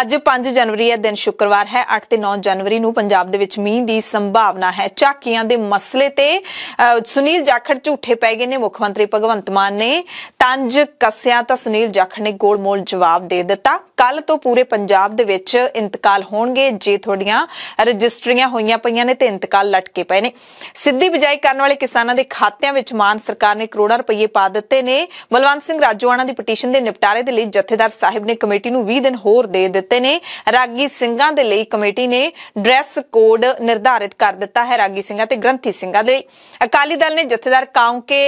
ਅੱਜ 5 ਜਨਵਰੀ ਹੈ ਦਿਨ ਸ਼ੁੱਕਰਵਾਰ ਹੈ 8 ਤੇ 9 ਜਨਵਰੀ ਨੂੰ ਪੰਜਾਬ ਦੇ ਵਿੱਚ ਮੀਂਹ ਦੀ ਸੰਭਾਵਨਾ ਹੈ ਚਾਕੀਆਂ ਦੇ ਮਸਲੇ ਤੇ ਸੁਨੀਲ ਜਾਖੜ ਝੂਠੇ ਪੈ ਗਏ ਨੇ ਮੁੱਖ ਮੰਤਰੀ ਭਗਵੰਤ ਮਾਨ ਨੇ ਤੰਜ ਕੱਸਿਆ ਤਾਂ ਸੁਨੀਲ ਜਾਖੜ ਨੇ ਗੋਲਮੋਲ ਜਵਾਬ ਦੇ ਦਿੱਤਾ ਕੱਲ ਤੋਂ ਪੂਰੇ ਪੰਜਾਬ ਦੇ ਵਿੱਚ ਇੰਤਕਾਲ ਹੋਣਗੇ ਜੇ ਤੁਹਾਡੀਆਂ ਰਜਿਸਟਰੀਆਂ ਹੋਈਆਂ ਪਈਆਂ ਨੇ ਤੇ ਇੰਤਕਾਲ ਲਟਕੇ ਪਏ ਨੇ ਸਿੱਧੀ ਬਿਜਾਈ ਕਰਨ ਵਾਲੇ ਕਿਸਾਨਾਂ ਦੇ ਖਾਤਿਆਂ ਵਿੱਚ ਮਾਨ ਸਰਕਾਰ ਨੇ ਕਰੋੜਾਂ ਰੁਪਏ ਪਾ ਦਿੱਤੇ ਨੇ ਬਲਵੰਤ ਸਿੰਘ ਰਾਜੂਆਣਾ ਦੀ ਪਟੀਸ਼ਨ ਦੇ ਨਿਪਟਾਰੇ ਦੇ ਲਈ ਜਥੇਦਾਰ ਸਾਹਿਬ ਨੇ ਕਮੇਟੀ ਨੂੰ 20 ਦਿਨ ਹੋਰ ਦੇ ਦਿੱਤੇ ਦਿੱਤੇ ਨੇ ਰਾਗੀ ਸਿੰਘਾਂ ਦੇ ਲਈ ਕਮੇਟੀ ਨੇ ਡਰੈਸ ਕੋਡ ਨਿਰਧਾਰਿਤ ਕਰ ਦਿੱਤਾ ਹੈ ਰਾਗੀ ਸਿੰਘਾਂ ਤੇ ਗ੍ਰੰਥੀ ਸਿੰਘਾਂ ਦੇ ਲਈ ਅਕਾਲੀ ਦਲ ਨੇ ਜਥੇਦਾਰ ਕਾਉਂਕੇ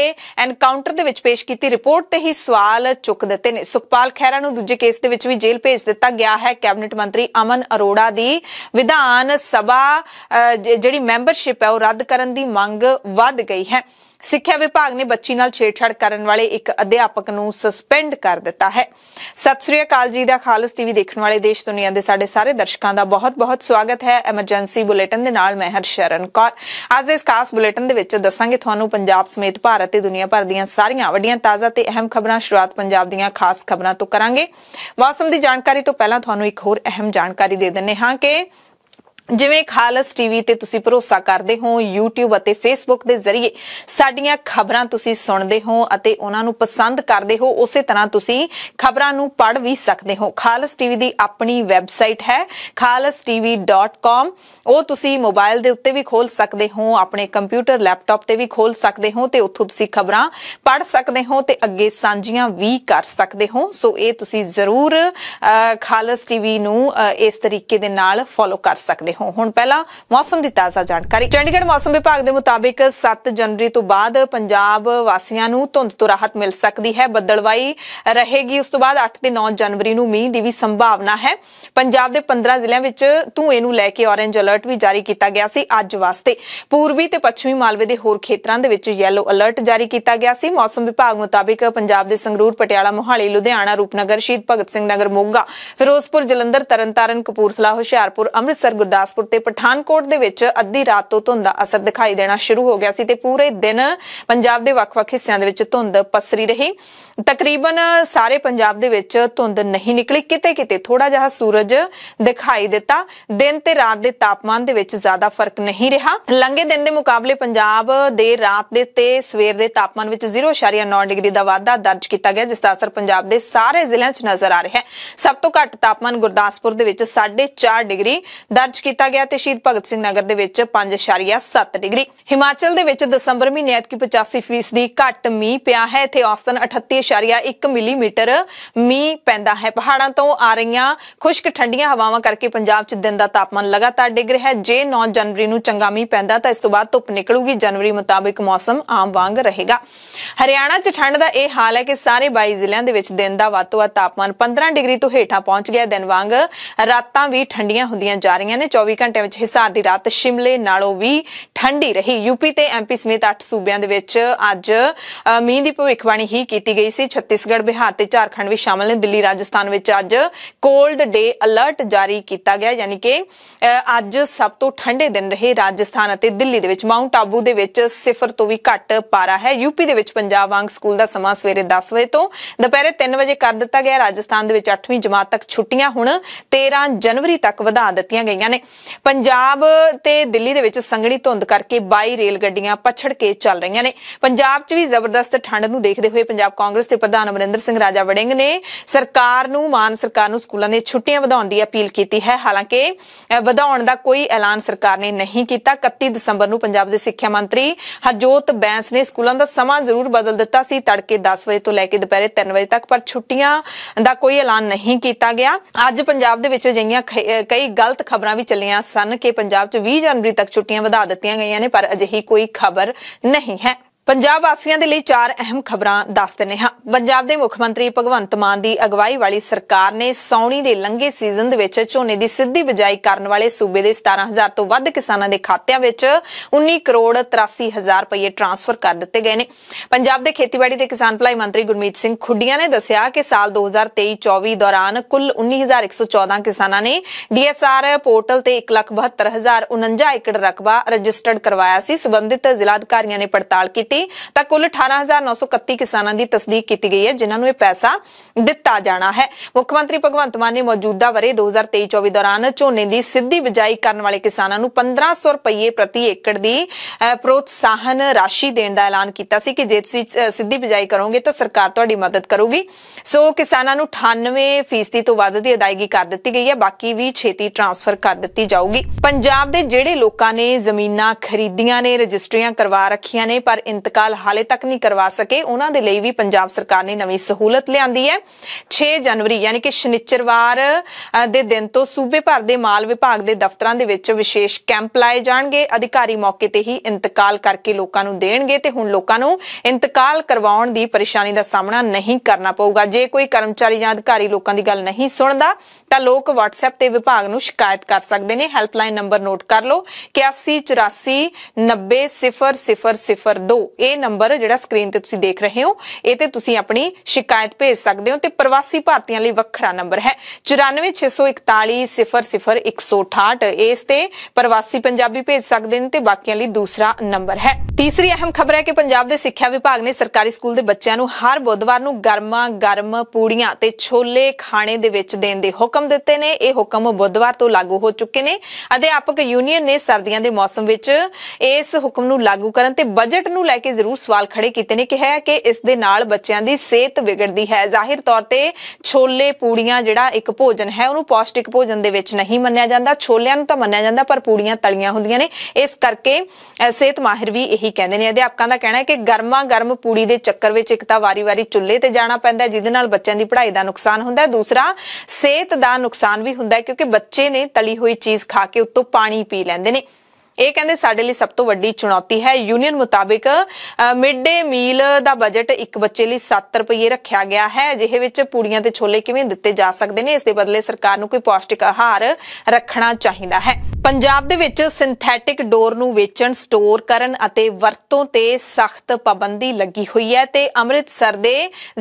ਐਨਕਾਊਂਟਰ ਦੇ ਵਿੱਚ ਪੇਸ਼ ਕੀਤੀ ਰਿਪੋਰਟ ਤੇ ਹੀ ਸਵਾਲ ਚੁੱਕ ਦਿੱਤੇ ਨੇ ਸੁਖਪਾਲ ਖਹਿਰਾ ਨੂੰ ਦੂਜੇ ਕੇਸ ਦੇ ਵਿੱਚ ਵੀ ਜੇਲ੍ਹ ਭੇਜ ਦਿੱਤਾ ਗਿਆ ਹੈ ਕੈਬਨਿਟ ਮੰਤਰੀ ਅਮਨ ਅਰੋੜਾ ਦੀ ਵਿਧਾਨ ਸਭਾ ਜਿਹੜੀ ਮੈਂਬਰਸ਼ਿਪ ਹੈ ਉਹ ਰੱਦ ਕਰਨ ਦੀ ਮੰਗ ਵੱਧ ਗਈ ਹੈ ਸਿੱਖਿਆ ਵਿਭਾਗ ਨੇ ਬੱਚੀ ਨਾਲ ਛੇੜਛਾੜ ਕਰਨ ਵਾਲੇ ਇੱਕ ਅਧਿਆਪਕ ਨੂੰ ਸਸਪੈਂਡ ਕਰ ਦਿੱਤਾ ਹੈ ਸਤਿ ਸ੍ਰੀ ਅਕਾਲ ਜੀ ਦਾ ਖਾਲਸ ਟੀਵੀ ਦੇਖਣ ਵਾਲੇ ਦੇਸ਼ ਦੁਨੀਆ ਦੇ ਸਾਡੇ ਸਾਰੇ ਦਰਸ਼ਕਾਂ ਦਾ ਬਹੁਤ-ਬਹੁਤ ਸਵਾਗਤ ਹੈ ਐਮਰਜੈਂਸੀ ਬੁਲੇਟਿਨ ਦੇ ਨਾਲ ਮੈਂ ਹਰਸ਼ਰਨ ਕੌਰ ਅੱਜ ਦੇ ਇਸ ਖਾਸ ਬੁਲੇਟਿਨ ਦੇ ਵਿੱਚ ਦੱਸਾਂਗੇ ਤੁਹਾਨੂੰ ਪੰਜਾਬ ਸਮੇਤ ਭਾਰਤ ਤੇ ਦੁਨੀਆ ਭਰ ਦੀਆਂ ਸਾਰੀਆਂ ਵੱਡੀਆਂ ਤਾਜ਼ਾ ਤੇ ਅਹਿਮ ਖਬਰਾਂ ਸ਼ੁਰੂਆਤ ਪੰਜਾਬ ਦੀਆਂ ਖਾਸ ਖਬਰਾਂ ਤੋਂ ਕਰਾਂਗੇ ਮੌਸਮ ਦੀ ਜਾਣਕਾਰੀ ਤੋਂ ਪਹਿਲਾਂ ਤੁਹਾਨੂੰ ਇੱਕ ਹੋਰ ਅਹਿਮ ਜਾਣਕਾਰੀ ਦੇ ਦਿੰਨੇ ਹਾਂ ਕਿ ਜਿਵੇਂ ਖਾਲਸ ਟੀਵੀ ਤੇ ਤੁਸੀਂ ਭਰੋਸਾ ਕਰਦੇ ਹੋ YouTube ਅਤੇ Facebook ਦੇ ਜ਼ਰੀਏ ਸਾਡੀਆਂ ਖਬਰਾਂ ਤੁਸੀਂ ਸੁਣਦੇ ਹੋ ਅਤੇ ਉਹਨਾਂ ਨੂੰ ਪਸੰਦ ਕਰਦੇ ਹੋ ਉਸੇ ਤਰ੍ਹਾਂ ਤੁਸੀਂ ਖਬਰਾਂ ਨੂੰ ਪੜ੍ਹ ਵੀ ਸਕਦੇ ਹੋ ਖਾਲਸ ਟੀਵੀ ਦੀ ਆਪਣੀ ਵੈਬਸਾਈਟ ਹੈ khalastv.com ਉਹ ਤੁਸੀਂ ਮੋਬਾਈਲ ਦੇ ਉੱਤੇ ਵੀ ਖੋਲ ਸਕਦੇ ਹੋ ਆਪਣੇ ਕੰਪਿਊਟਰ ਲੈਪਟਾਪ ਤੇ ਵੀ ਖੋਲ ਸਕਦੇ ਹੋ ਤੇ ਉੱਥੋਂ ਤੁਸੀਂ ਖਬਰਾਂ ਪੜ੍ਹ ਸਕਦੇ ਹੋ ਤੇ ਅੱਗੇ ਸਾਂਝੀਆਂ ਵੀ ਕਰ ਸਕਦੇ ਹੋ ਸੋ ਇਹ ਤੁਸੀਂ ਜ਼ਰੂਰ ਖਾਲਸ ਟੀਵੀ ਨੂੰ ਇਸ ਤਰੀਕੇ ਦੇ ਨਾਲ ਫੋਲੋ ਕਰ ਸਕਦੇ ਹੋ ਹੁਣ ਪਹਿਲਾਂ ਮੌਸਮ ਦੀ ਤਾਜ਼ਾ ਜਾਣਕਾਰੀ ਚੰਡੀਗੜ੍ਹ ਮੌਸਮ ਵਿਭਾਗ ਦੇ ਮੁਤਾਬਿਕ 7 ਜਨਵਰੀ ਤੋਂ ਬਾਅਦ ਪੰਜਾਬ ਵਾਸੀਆਂ ਨੂੰ ਧੁੰਦ ਤੋਂ ਰਾਹਤ ਮਿਲ ਸਕਦੀ ਹੈ ਬੱਦਲਵਾਈ ਰਹੇਗੀ ਉਸ ਤੋਂ ਬਾਅਦ 8 ਤੇ 9 ਜਨਵਰੀ ਨੂੰ ਮੀਂਹ ਦੀ ਵੀ ਸੰਭਾਵਨਾ ਹੈ ਪੰਜਾਬ ਦੇ 15 ਜ਼ਿਲ੍ਹਿਆਂ ਵਿੱਚ ਧੂਏ ਨੂੰ ਲੈ ਕੇ ਔਰੇਂਜ ਅਲਰਟ ਵੀ ਜਾਰੀ ਕੀਤਾ ਗਿਆ ਸੀ ਅੱਜ ਵਾਸਤੇ ਪੂਰਬੀ ਤੇ ਪੱਛਮੀ ਮਾਲਵੇ ਦੇ ਹੋਰ ਖੇਤਰਾਂ ਦੇ ਵਿੱਚ ਯੈਲੋ ਅਲਰਟ ਜਾਰੀ ਕੀਤਾ ਗਿਆ ਸੀ ਮੌਸਮ ਵਿਭਾਗ ਮੁਤਾਬਿਕ ਪੰਜਾਬ ਦੇ ਸੰਗਰੂਰ ਪਟਿਆਲਾ ਮੋਹਾਲੀ ਲੁਧਿਆਣਾ ਰੂਪਨਗਰ ਸ਼ਹੀਦ ਭਗਤ ਸਿੰਘ ਨਗਰ ਮੋਗਾ ਫਿਰੋਜ਼ਪੁਰ ਜਲੰਧਰ ਤਰਨਤਾਰਨ ਕਪੂਰਥਲਾ ਹੁਸ਼ਿਆਰਪੁਰ ਅੰਮ੍ਰਿਤਸਰ ਗੁਰਦਾਸ ਗੁਰਦਾਸਪੁਰ ਤੇ ਪਠਾਨਕੋਟ ਦੇ ਵਿੱਚ ਅੱਧੀ ਰਾਤ ਤੋਂ ਧੁੰਦ ਦਾ ਅਸਰ ਦਿਖਾਈ ਦੇਣਾ ਸ਼ੁਰੂ ਹੋ ਗਿਆ ਸੀ ਤੇ ਪੂਰੇ ਦਿਨ ਪੰਜਾਬ ਦੇ ਵੱਖ-ਵੱਖ ਹਿੱਸਿਆਂ ਦੇ ਵਿੱਚ ਧੁੰਦ ਪਸਰੀ ਰਹੀ ਤਕਰੀਬਨ ਸਾਰੇ ਪੰਜਾਬ ਦੇ ਵਿੱਚ ਧੁੰਦ ਨਹੀਂ ਨਿਕਲੀ ਕਿਤੇ-ਕਿਤੇ ਥੋੜਾ ਜਿਹਾ ਸੂਰਜ ਦਿਖਾਈ ਦਿੱਤਾ ਦਿਨ ਤੇ ਰਾਤ ਦੇ ਤਾਪਮਾਨ ਦੇ ਵਿੱਚ ਜ਼ਿਆਦਾ ਫਰਕ ਨਹੀਂ ਰਿਹਾ ਲੰਘੇ ਦਿਨ ਦੇ ਮੁਕਾਬਲੇ ਪੰਜਾਬ ਦੇ ਰਾਤ ਦੇ ਤੇ ਸਵੇਰ ਦੇ ਤਾਪਮਾਨ ਵਿੱਚ 0.9 ਡਿਗਰੀ ਦਾ ਵਾਧਾ ਦਰਜ ਕੀਤਾ ਗਿਆ ਜਿਸ ਦਾ ਅਸਰ ਪੰਜਾਬ ਦੇ ਸਾਰੇ ਜ਼ਿਲ੍ਹਿਆਂ 'ਚ ਨਜ਼ਰ ਆ ਰਿਹਾ ਹੈ ਸਭ ਤੋਂ ਘੱਟ ਤਾਪਮਾਨ ਗੁਰਦਾਸਪੁਰ ਦੇ ਵਿੱਚ 4.5 ਡਿਗਰੀ ਦਰਜ ਕੀਤਾ ਕੀਤਾ ਗਿਆ ਤੇ ਸ਼ਹੀਦ ਭਗਤ ਸਿੰਘ ਨਗਰ ਦੇ ਵਿੱਚ 5.7 ਡਿਗਰੀ ਹਿਮਾਚਲ ਦੇ ਵਿੱਚ ਦਸੰਬਰ ਮਹੀਨੇ ਦੀ 85% ਦੀ ਘੱਟ ਮੀਂਹ ਪਿਆ ਹੈ ਇੱਥੇ ਔਸਤਨ 38.1 ਮਿਲੀਮੀਟਰ ਮੀਂਹ ਪੈਂਦਾ ਹੈ ਪਹਾੜਾਂ ਤੋਂ ਆ ਰਹੀਆਂ ਖੁਸ਼ਕ ਠੰਡੀਆਂ ਹਵਾਵਾਂ ਕਰਕੇ ਪੰਜਾਬ 'ਚ ਦਿਨ ਦਾ ਤਾਪਮਾਨ ਲਗਾਤਾਰ ਡਿੱਗ ਰਿਹਾ ਹੈ ਜੇ 9 ਜਨਵਰੀ ਨੂੰ ਚੰਗਾ ਮੀਂਹ ਪੈਂਦਾ ਤਾਂ ਇਸ ਤੋਂ ਬਾਅਦ ਧੁੱਪ ਨਿਕਲੂਗੀ ਜਨਵਰੀ ਮੁਤਾਬਕ ਮੌਸਮ ਆਮ ਵਾਂਗ ਰਹੇਗਾ ਹਰਿਆਣਾ 'ਚ ਠੰਡ ਦਾ ਇਹ ਹਾਲ ਹੈ ਕਿ ਸਾਰੇ 22 ਜ਼ਿਲ੍ਹਿਆਂ ਦੇ ਵਿੱਚ ਦਿਨ ਦਾ ਵੱਧ ਤੋਂ ਵੱਧ ਤਾਪਮਾਨ 15 ਡਿਗਰੀ ਤੋਂ ਹੇਠਾਂ ਪਹੁੰਚ ਗਿਆ ਦਿਨ ਵਾਂਗ ਰਾਤਾਂ ਵੀ ਠੰਡੀਆਂ ਹੁੰਦੀਆਂ ਜਾ ਰਹੀਆਂ ਨੇ 24 ਘੰਟਿਆਂ ਵਿੱਚ ਹਿਸਾਰ ਦੀ ਰਾਤ ਸ਼ਿਮਲੇ ਨਾਲੋਂ ਵੀ ਠੰਡੀ ਰਹੀ ਯੂਪੀ ਤੇ ਐਮਪੀ ਸਮੇਤ 8 ਸੂਬਿਆਂ ਦੇ ਵਿੱਚ ਅੱਜ ਮੀਂਹ ਦੀ ਭਵਿੱਖਬਾਣੀ ਹੀ ਕੀਤੀ ਗਈ ਸੀ ਛੱਤੀਸਗੜ੍ਹ ਬਿਹਾਰ ਤੇ ਝਾਰਖੰਡ ਵੀ ਸ਼ਾਮਲ ਨੇ ਦਿੱਲੀ ਰਾਜਸਥਾਨ ਵਿੱਚ ਅੱਜ ਕੋਲਡ ਡੇ ਅਲਰਟ ਜਾਰੀ ਕੀਤਾ ਗਿਆ ਯਾਨੀ ਕਿ ਅੱਜ ਸਭ ਤੋਂ ਠੰਡੇ ਦਿਨ ਰਹੇ ਰਾਜਸਥਾਨ ਅਤੇ ਦਿੱਲੀ ਦੇ ਵਿੱਚ ਮਾਊਂਟ ਆਬੂ ਦੇ ਵਿੱਚ ਸਿਫਰ ਤੋਂ ਵੀ ਘੱਟ ਪਾਰਾ ਹੈ ਯੂਪੀ ਦੇ ਵਿੱਚ ਪੰਜਾਬ ਵਾਂਗ ਸਕੂਲ ਦਾ ਸਮਾਂ ਸਵੇਰੇ 10 ਵਜੇ ਤੋਂ ਦੁਪਹਿਰੇ 3 ਵਜੇ ਕਰ ਦਿੱਤਾ ਗਿਆ ਰਾਜਸਥਾਨ ਦੇ ਵਿੱਚ 8ਵੀਂ ਜਮਾਤ ਤੱਕ ਛੁੱਟੀਆਂ ਹੁਣ 13 ਜਨਵਰੀ ਤੱਕ ਵਧਾ ਦਿੱਤੀਆਂ ਗਈਆਂ ਨੇ ਪੰਜਾਬ ਤੇ ਦਿੱਲੀ ਦੇ ਵਿੱਚ ਸੰਗਣੀ ਧੁੰਦ ਕਰਕੇ 22 ਰੇਲ ਗੱਡੀਆਂ ਪਛੜ ਕੇ ਚੱਲ ਰਹੀਆਂ ਨੇ ਪੰਜਾਬ 'ਚ ਵੀ ਜ਼ਬਰਦਸਤ ਠੰਡ ਨੂੰ ਦੇਖਦੇ ਹੋਏ ਪੰਜਾਬ ਕਾਂਗਰਸ ਦੇ ਪ੍ਰਧਾਨ ਅਮਰਿੰਦਰ ਸਿੰਘ ਰਾਜਾ ਵੜਿੰਗ ਨੇ ਸਰਕਾਰ ਨੂੰ ਮਾਨ ਸਰਕਾਰ ਨੂੰ ਸਕੂਲਾਂ ਦੀਆਂ ਛੁੱਟੀਆਂ ਵਧਾਉਣ ਦੀ ਅਪੀਲ ਕੀਤੀ ਹੈ ਹਾਲਾਂਕਿ ਵਧਾਉਣ ਦਾ ਕੋਈ ਐਲਾਨ ਸਰਕਾਰ ਨੇ ਨਹੀਂ ਕੀਤਾ 31 ਦਸੰਬਰ ਨੂੰ ਪੰਜਾਬ ਦੇ ਸਿੱਖਿਆ ਮੰਤਰੀ ਹਰਜੋਤ ਬੈਂਸ ਨੇ ਸਕੂਲਾਂ ਦਾ ਸਮਾਂ ਜ਼ਰੂਰ ਬਦਲ ਦਿੱਤਾ ਸੀ ਤੜਕੇ 10 ਵਜੇ ਤੋਂ ਲੈ ਕੇ ਦੁਪਹਿਰੇ 3 ਵਜੇ ਤੱਕ ਪਰ ਛੁੱਟੀਆਂ ਦਾ ਕੋਈ ਐਲਾਨ ਨਹੀਂ ਕੀਤਾ ਗਿਆ ਅੱਜ ਪੰਜਾਬ ਦੇ ਵਿੱਚ ਅਜਿਹੀਆਂ ਕਈ ਗਲਤ ਖਬਰਾਂ ਵੀ ਚੱਲੀਆਂ ਸਨ ਕਿ ਪੰਜਾਬ 'ਚ 20 ਜਨਵਰੀ ਤੱਕ ਛੁੱਟੀਆਂ ਵਧਾ ਦਿੱਤੀਆਂ ਗਈਆਂ ਨੇ ਪਰ ਅਜਿਹੀ ਕੋਈ ਖਬਰ ਨਹੀਂ ਹੈ ਪੰਜਾਬ ਵਾਸੀਆਂ ਦੇ ਲਈ ਚਾਰ ਅਹਿਮ ਖਬਰਾਂ ਦੱਸ ਦਿੰਨੇ ਹਾਂ ਪੰਜਾਬ ਦੇ ਮੁੱਖ ਮੰਤਰੀ ਭਗਵੰਤ ਮਾਨ ਦੀ ਅਗਵਾਈ ਵਾਲੀ ਸਰਕਾਰ ਨੇ ਸੌਣੀ ਦੇ ਲੰਗੇ ਸੀਜ਼ਨ ਦੇ ਵਿੱਚ ਝੋਨੇ ਦੀ ਸਿੱਧੀ ਬਿਜਾਈ ਕਰਨ ਵਾਲੇ ਸੂਬੇ ਦੇ 17000 ਤੋਂ ਵੱਧ ਕਿਸਾਨਾਂ ਦੇ ਖਾਤਿਆਂ ਵਿੱਚ 19 ਕਰੋੜ 83000 ਰੁਪਏ ਟ੍ਰਾਂਸਫਰ ਕਰ ਦਿੱਤੇ ਗਏ ਨੇ ਪੰਜਾਬ ਦੇ ਖੇਤੀਬਾੜੀ ਤੇ ਕਿਸਾਨ ਭਲਾਈ ਮੰਤਰੀ ਗੁਰਮੀਤ ਸਿੰਘ ਖੁੱਡੀਆਂ ਨੇ ਦੱਸਿਆ ਕਿ ਸਾਲ 2023-24 ਦੌਰਾਨ ਕੁੱਲ 19114 ਕਿਸਾਨਾਂ ਨੇ ਡੀਐਸਆਰ ਪੋਰਟਲ ਤੇ 172049 ਏਕੜ ਰਕਬਾ ਰਜਿਸਟਰਡ ਕਰਵਾਇਆ ਸੀ ਸਬੰਧਿਤ ਜ਼ਿਲ੍ਹਾ ਅਧਿਕਾਰੀਆਂ ਨੇ ਪੜਤਾਲ ਕੀਤੀ ਕੀਤੀ ਤਾਂ ਕੁੱਲ 18931 ਕਿਸਾਨਾਂ ਦੀ ਤਸਦੀਕ ਕੀਤੀ ਗਈ ਹੈ ਜਿਨ੍ਹਾਂ ਨੂੰ ਇਹ ਪੈਸਾ ਦਿੱਤਾ ਜਾਣਾ ਹੈ ਮੁੱਖ ਮੰਤਰੀ ਭਗਵੰਤ ਮਾਨ ਨੇ ਮੌਜੂਦਾ ਵਰੇ 2023-24 ਦੌਰਾਨ ਝੋਨੇ ਦੀ ਸਿੱਧੀ ਬਿਜਾਈ ਕਰਨ ਵਾਲੇ ਕਿਸਾਨਾਂ ਨੂੰ 1500 ਰੁਪਏ ਪ੍ਰਤੀ ਏਕੜ ਦੀ ਪ੍ਰੋਤਸਾਹਨ ਰਾਸ਼ੀ ਦੇਣ ਦਾ ਐਲਾਨ ਕੀਤਾ ਸੀ ਕਿ ਜੇ ਤੁਸੀਂ ਸਿੱਧੀ ਬਿਜਾਈ ਕਰੋਗੇ ਤਾਂ ਸਰਕਾਰ ਤੁਹਾਡੀ ਮਦਦ ਕਰੂਗੀ ਸੋ ਕਿਸਾਨਾਂ ਨੂੰ 98% ਤੋਂ ਵੱਧ ਦੀ ਅਦਾਇਗੀ ਕਰ ਦਿੱਤੀ ਗਈ ਹੈ ਬਾਕੀ ਵੀ ਛੇਤੀ ਟ੍ਰਾਂਸਫਰ ਕਰ ਦਿੱਤੀ ਜਾਊਗੀ ਪੰਜਾਬ ਦੇ ਜਿਹੜੇ ਲੋਕਾਂ ਨੇ ਜ਼ਮੀਨਾਂ ਖਰੀਦੀਆਂ ਨੇ ਰਜਿਸਟਰੀਆਂ ਕਰਵਾ ਰੱਖੀਆਂ ਨੇ ਪਰ ਇੰਤਕਾਲ ਹਾਲੇ ਤੱਕ ਨਹੀਂ ਕਰਵਾ ਸਕੇ ਉਹਨਾਂ ਦੇ ਲਈ ਵੀ ਪੰਜਾਬ ਸਰਕਾਰ ਨੇ ਨਵੀਂ ਸਹੂਲਤ ਲਿਆਂਦੀ ਹੈ 6 ਜਨਵਰੀ ਯਾਨੀ ਕਿ ਸ਼ਨੀਚਰਵਾਰ ਦੇ ਦਿਨ ਤੋਂ ਸੂਬੇ ਭਰ ਦੇ ਮਾਲ ਵਿਭਾਗ ਦੇ ਦਫ਼ਤਰਾਂ ਦੇ ਵਿੱਚ ਵਿਸ਼ੇਸ਼ ਕੈਂਪ ਲਾਏ ਜਾਣਗੇ ਅਧਿਕਾਰੀ ਮੌਕੇ ਤੇ ਹੀ ਇੰਤਕਾਲ ਕਰਕੇ ਲੋਕਾਂ ਨੂੰ ਦੇਣਗੇ ਤੇ ਹੁਣ ਲੋਕਾਂ ਨੂੰ ਇੰਤਕਾਲ ਕਰਵਾਉਣ ਦੀ ਪਰੇਸ਼ਾਨੀ ਦਾ ਸਾਹਮਣਾ ਨਹੀਂ ਕਰਨਾ ਪਊਗਾ ਜੇ ਕੋਈ ਕਰਮਚਾਰੀ ਜਾਂ ਅਧਿਕਾਰੀ ਲੋਕਾਂ ਦੀ ਗੱਲ ਨਹੀਂ ਸੁਣਦਾ ਤਾਂ ਲੋਕ WhatsApp ਤੇ ਵਿਭਾਗ ਨੂੰ ਸ਼ਿਕਾਇਤ ਕਰ ਸਕਦੇ ਨੇ ਹੈਲਪਲਾਈਨ ਨੰਬਰ ਨੋਟ ਕਰ ਲਓ 8184 90002 ਇਹ ਨੰਬਰ ਜਿਹੜਾ ਸਕਰੀਨ ਤੇ ਤੁਸੀਂ ਦੇਖ ਰਹੇ ਹੋ ਇਹ ਤੇ ਤੁਸੀਂ ਆਪਣੀ ਸ਼ਿਕਾਇਤ ਭੇਜ ਸਕਦੇ ਹੋ ਤੇ ਪ੍ਰਵਾਸੀ ਭਾਰਤੀਆਂ ਲਈ ਵੱਖਰਾ ਨੰਬਰ ਹੈ 9461400168 ਇਸ ਤੇ ਪ੍ਰਵਾਸੀ ਪੰਜਾਬੀ ਭੇਜ ਸਕਦੇ ਨੇ ਤੇ ਬਾਕੀਆਂ ਲਈ ਦੂਸਰਾ ਨੰਬਰ ਹੈ ਤੀਸਰੀ ਅਹਿਮ ਖਬਰ ਹੈ ਕਿ ਪੰਜਾਬ ਦੇ ਸਿੱਖਿਆ ਵਿਭਾਗ ਨੇ ਸਰਕਾਰੀ ਸਕੂਲ ਦੇ ਬੱਚਿਆਂ ਨੂੰ ਹਰ ਬੁੱਧਵਾਰ ਨੂੰ ਗਰਮਾ ਗਰਮ ਪੂੜੀਆਂ ਤੇ ਛੋਲੇ ਖਾਣੇ ਦੇ ਵਿੱਚ ਦੇਣ ਦੇ ਹੁਕਮ ਦਿੱਤੇ ਨੇ ਇਹ ਹੁਕਮ ਬੁੱਧਵਾਰ ਤੋਂ ਲਾਗੂ ਹੋ ਚੁੱਕੇ ਨੇ ਅਧਿਆਪਕ ਯੂਨੀਅਨ ਨੇ ਸਰਦੀਆਂ ਦੇ ਮੌਸਮ ਵਿੱਚ ਇਸ ਹੁਕਮ ਨੂੰ ਲਾਗੂ ਕਰਨ ਤੇ ਬਜਟ ਨੂੰ ਲੈ ਕੇ ਜ਼ਰੂਰ ਸਵਾਲ ਖੜੇ ਕੀਤੇ ਨੇ ਕਿ ਹੈ ਕਿ ਇਸ ਦੇ ਨਾਲ ਬੱਚਿਆਂ ਦੀ ਸਿਹਤ ਵਿਗੜਦੀ ਹੈ ਜ਼ਾਹਿਰ ਤੌਰ ਤੇ ਛੋਲੇ ਪੂੜੀਆਂ ਜਿਹੜਾ ਇੱਕ ਭੋਜਨ ਹੈ ਉਹਨੂੰ ਪੌਸ਼ਟਿਕ ਭੋਜਨ ਦੇ ਵਿੱਚ ਨਹੀਂ ਮੰਨਿਆ ਜਾਂਦਾ ਛੋਲਿਆਂ ਨੂੰ ਤਾਂ ਮੰਨਿਆ ਜਾਂਦਾ ਪਰ ਪੂੜੀਆਂ ਤਲੀਆਂ ਹੁੰਦੀਆਂ ਨੇ ਇਸ ਕਰਕੇ ਸਿਹਤ ਮਾਹਿਰ ਵੀ ਇਹੀ ਕਹਿੰਦੇ ਨੇ ਅਧਿਆਪਕਾਂ ਦਾ ਕਹਿਣਾ ਹੈ ਕਿ ਗਰਮਾ ਗਰਮ ਪੂੜੀ ਦੇ ਚੱਕਰ ਵਿੱਚ ਇੱਕ ਤਾਂ ਵਾਰੀ-ਵਾਰੀ ਚੁੱਲ੍ਹੇ ਤੇ ਜਾਣਾ ਪੈਂਦਾ ਜਿਹਦੇ ਨਾਲ ਬੱਚਿਆਂ ਦੀ ਪੜ੍ਹਾਈ ਦਾ ਨੁਕਸਾਨ ਹੁੰਦਾ ਹੈ ਦੂਸਰਾ ਸਿਹਤ ਦਾ ਨੁਕਸਾਨ ਵੀ ਹੁੰਦਾ ਹੈ ਕਿਉਂਕਿ ਬੱਚੇ ਨੇ ਤਲੀ ਹੋਈ ਚੀਜ਼ ਖਾ ਕੇ ਉੱਤੋਂ ਪਾਣੀ ਪੀ ਲੈਂਦੇ ਨੇ ਇਹ ਕਹਿੰਦੇ ਸਾਡੇ ਲਈ ਸਭ ਤੋਂ ਵੱਡੀ ਚੁਣੌਤੀ ਹੈ ਯੂਨੀਅਨ ਮੁਤਾਬਿਕ ਮਿਡ ਡੇ ਮੀਲ ਦਾ ਬਜਟ ਇੱਕ ਬੱਚੇ ਲਈ 7 ਰੁਪਏ ਰੱਖਿਆ ਗਿਆ ਹੈ ਜਿਹੇ ਵਿੱਚ ਪੂੜੀਆਂ ਤੇ ਛੋਲੇ ਕਿਵੇਂ ਦਿੱਤੇ ਜਾ ਸਕਦੇ ਨੇ ਇਸ ਦੇ ਬਦਲੇ ਸਰਕਾਰ ਨੂੰ ਕੋਈ ਪੌਸ਼ਟਿਕ ਆਹਾਰ ਰੱਖਣਾ ਚਾਹੀਦਾ ਹੈ ਪੰਜਾਬ ਦੇ ਵਿੱਚ ਸਿੰਥੈਟਿਕ ਡੋਰ ਨੂੰ ਵੇਚਣ ਸਟੋਰ ਕਰਨ ਅਤੇ ਵਰਤੋਂ ਤੇ ਸਖਤ ਪਾਬੰਦੀ ਲੱਗੀ ਹੋਈ ਹੈ ਤੇ ਅੰਮ੍ਰਿਤਸਰ ਦੇ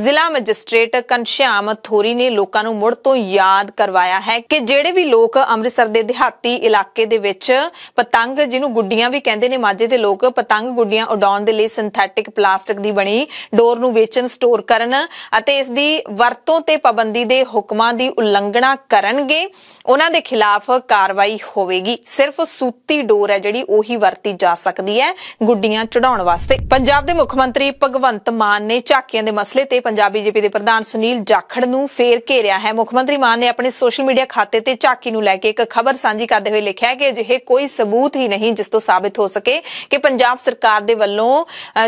ਜ਼ਿਲ੍ਹਾ ਮੈਜਿਸਟ੍ਰੇਟ ਕਨਸ਼ਿਆਮ ਥੋਰੀ ਨੇ ਲੋਕਾਂ ਨੂੰ ਮੁੜ ਤੋਂ ਯਾਦ ਕਰਵਾਇਆ ਹੈ ਕਿ ਜਿਹੜੇ ਵੀ ਲੋਕ ਅੰਮ੍ਰਿਤਸਰ ਦੇ ਦਿਹਾਤੀ ਇਲਾਕੇ ਦੇ ਵਿੱਚ ਪਤੰਗ ਤੇ ਜਿਹਨੂੰ ਗੁੱਡੀਆਂ ਵੀ ਕਹਿੰਦੇ ਨੇ ਮਾਝੇ ਦੇ ਲੋਕ ਪਤੰਗ ਗੁੱਡੀਆਂ ਉਡਾਉਣ ਦੇ ਲਈ ਸਿੰਥੈਟਿਕ ਪਲਾਸਟਿਕ ਦੀ ਬਣੀ ਡੋਰ ਨੂੰ ਵੇਚਣ ਸਟੋਰ ਕਰਨ ਅਤੇ ਇਸ ਦੀ ਵਰਤੋਂ ਤੇ ਪਾਬੰਦੀ ਦੇ ਹੁਕਮਾਂ ਦੀ ਉਲੰਘਣਾ ਕਰਨਗੇ ਉਹਨਾਂ ਦੇ ਖਿਲਾਫ ਕਾਰਵਾਈ ਹੋਵੇਗੀ ਸਿਰਫ ਸੂਤੀ ਡੋਰ ਹੈ ਜਿਹੜੀ ਉਹੀ ਵਰਤੀ ਜਾ ਸਕਦੀ ਹੈ ਗੁੱਡੀਆਂ ਚੜਾਉਣ ਵਾਸਤੇ ਪੰਜਾਬ ਦੇ ਮੁੱਖ ਮੰਤਰੀ ਭਗਵੰਤ ਮਾਨ ਨੇ ਝਾਕੀਆਂ ਦੇ ਮਸਲੇ ਤੇ ਪੰਜਾਬ ਬੀਜੇਪੀ ਦੇ ਪ੍ਰਧਾਨ ਸੁਨੀਲ ਜਾਖੜ ਨੂੰ ਫੇਰ ਘੇਰਿਆ ਹੈ ਮੁੱਖ ਮੰਤਰੀ ਮਾਨ ਨੇ ਆਪਣੇ ਸੋਸ਼ਲ ਮੀਡੀਆ ਖਾਤੇ ਤੇ ਝਾਕੀ ਨੂੰ ਲੈ ਕੇ ਇੱਕ ਖਬਰ ਸਾਂਝੀ ਕਰਦੇ ਹੋਏ ਲਿਖਿਆ ਹੈ ਕਿ ਅਜਿਹੇ ਕੋਈ ਸਬੂਤ ਹੀ ਨਹੀਂ ਜਿਸ ਤੋਂ ਸਾਬਿਤ ਹੋ ਸਕੇ ਕਿ ਪੰਜਾਬ ਸਰਕਾਰ ਦੇ ਵੱਲੋਂ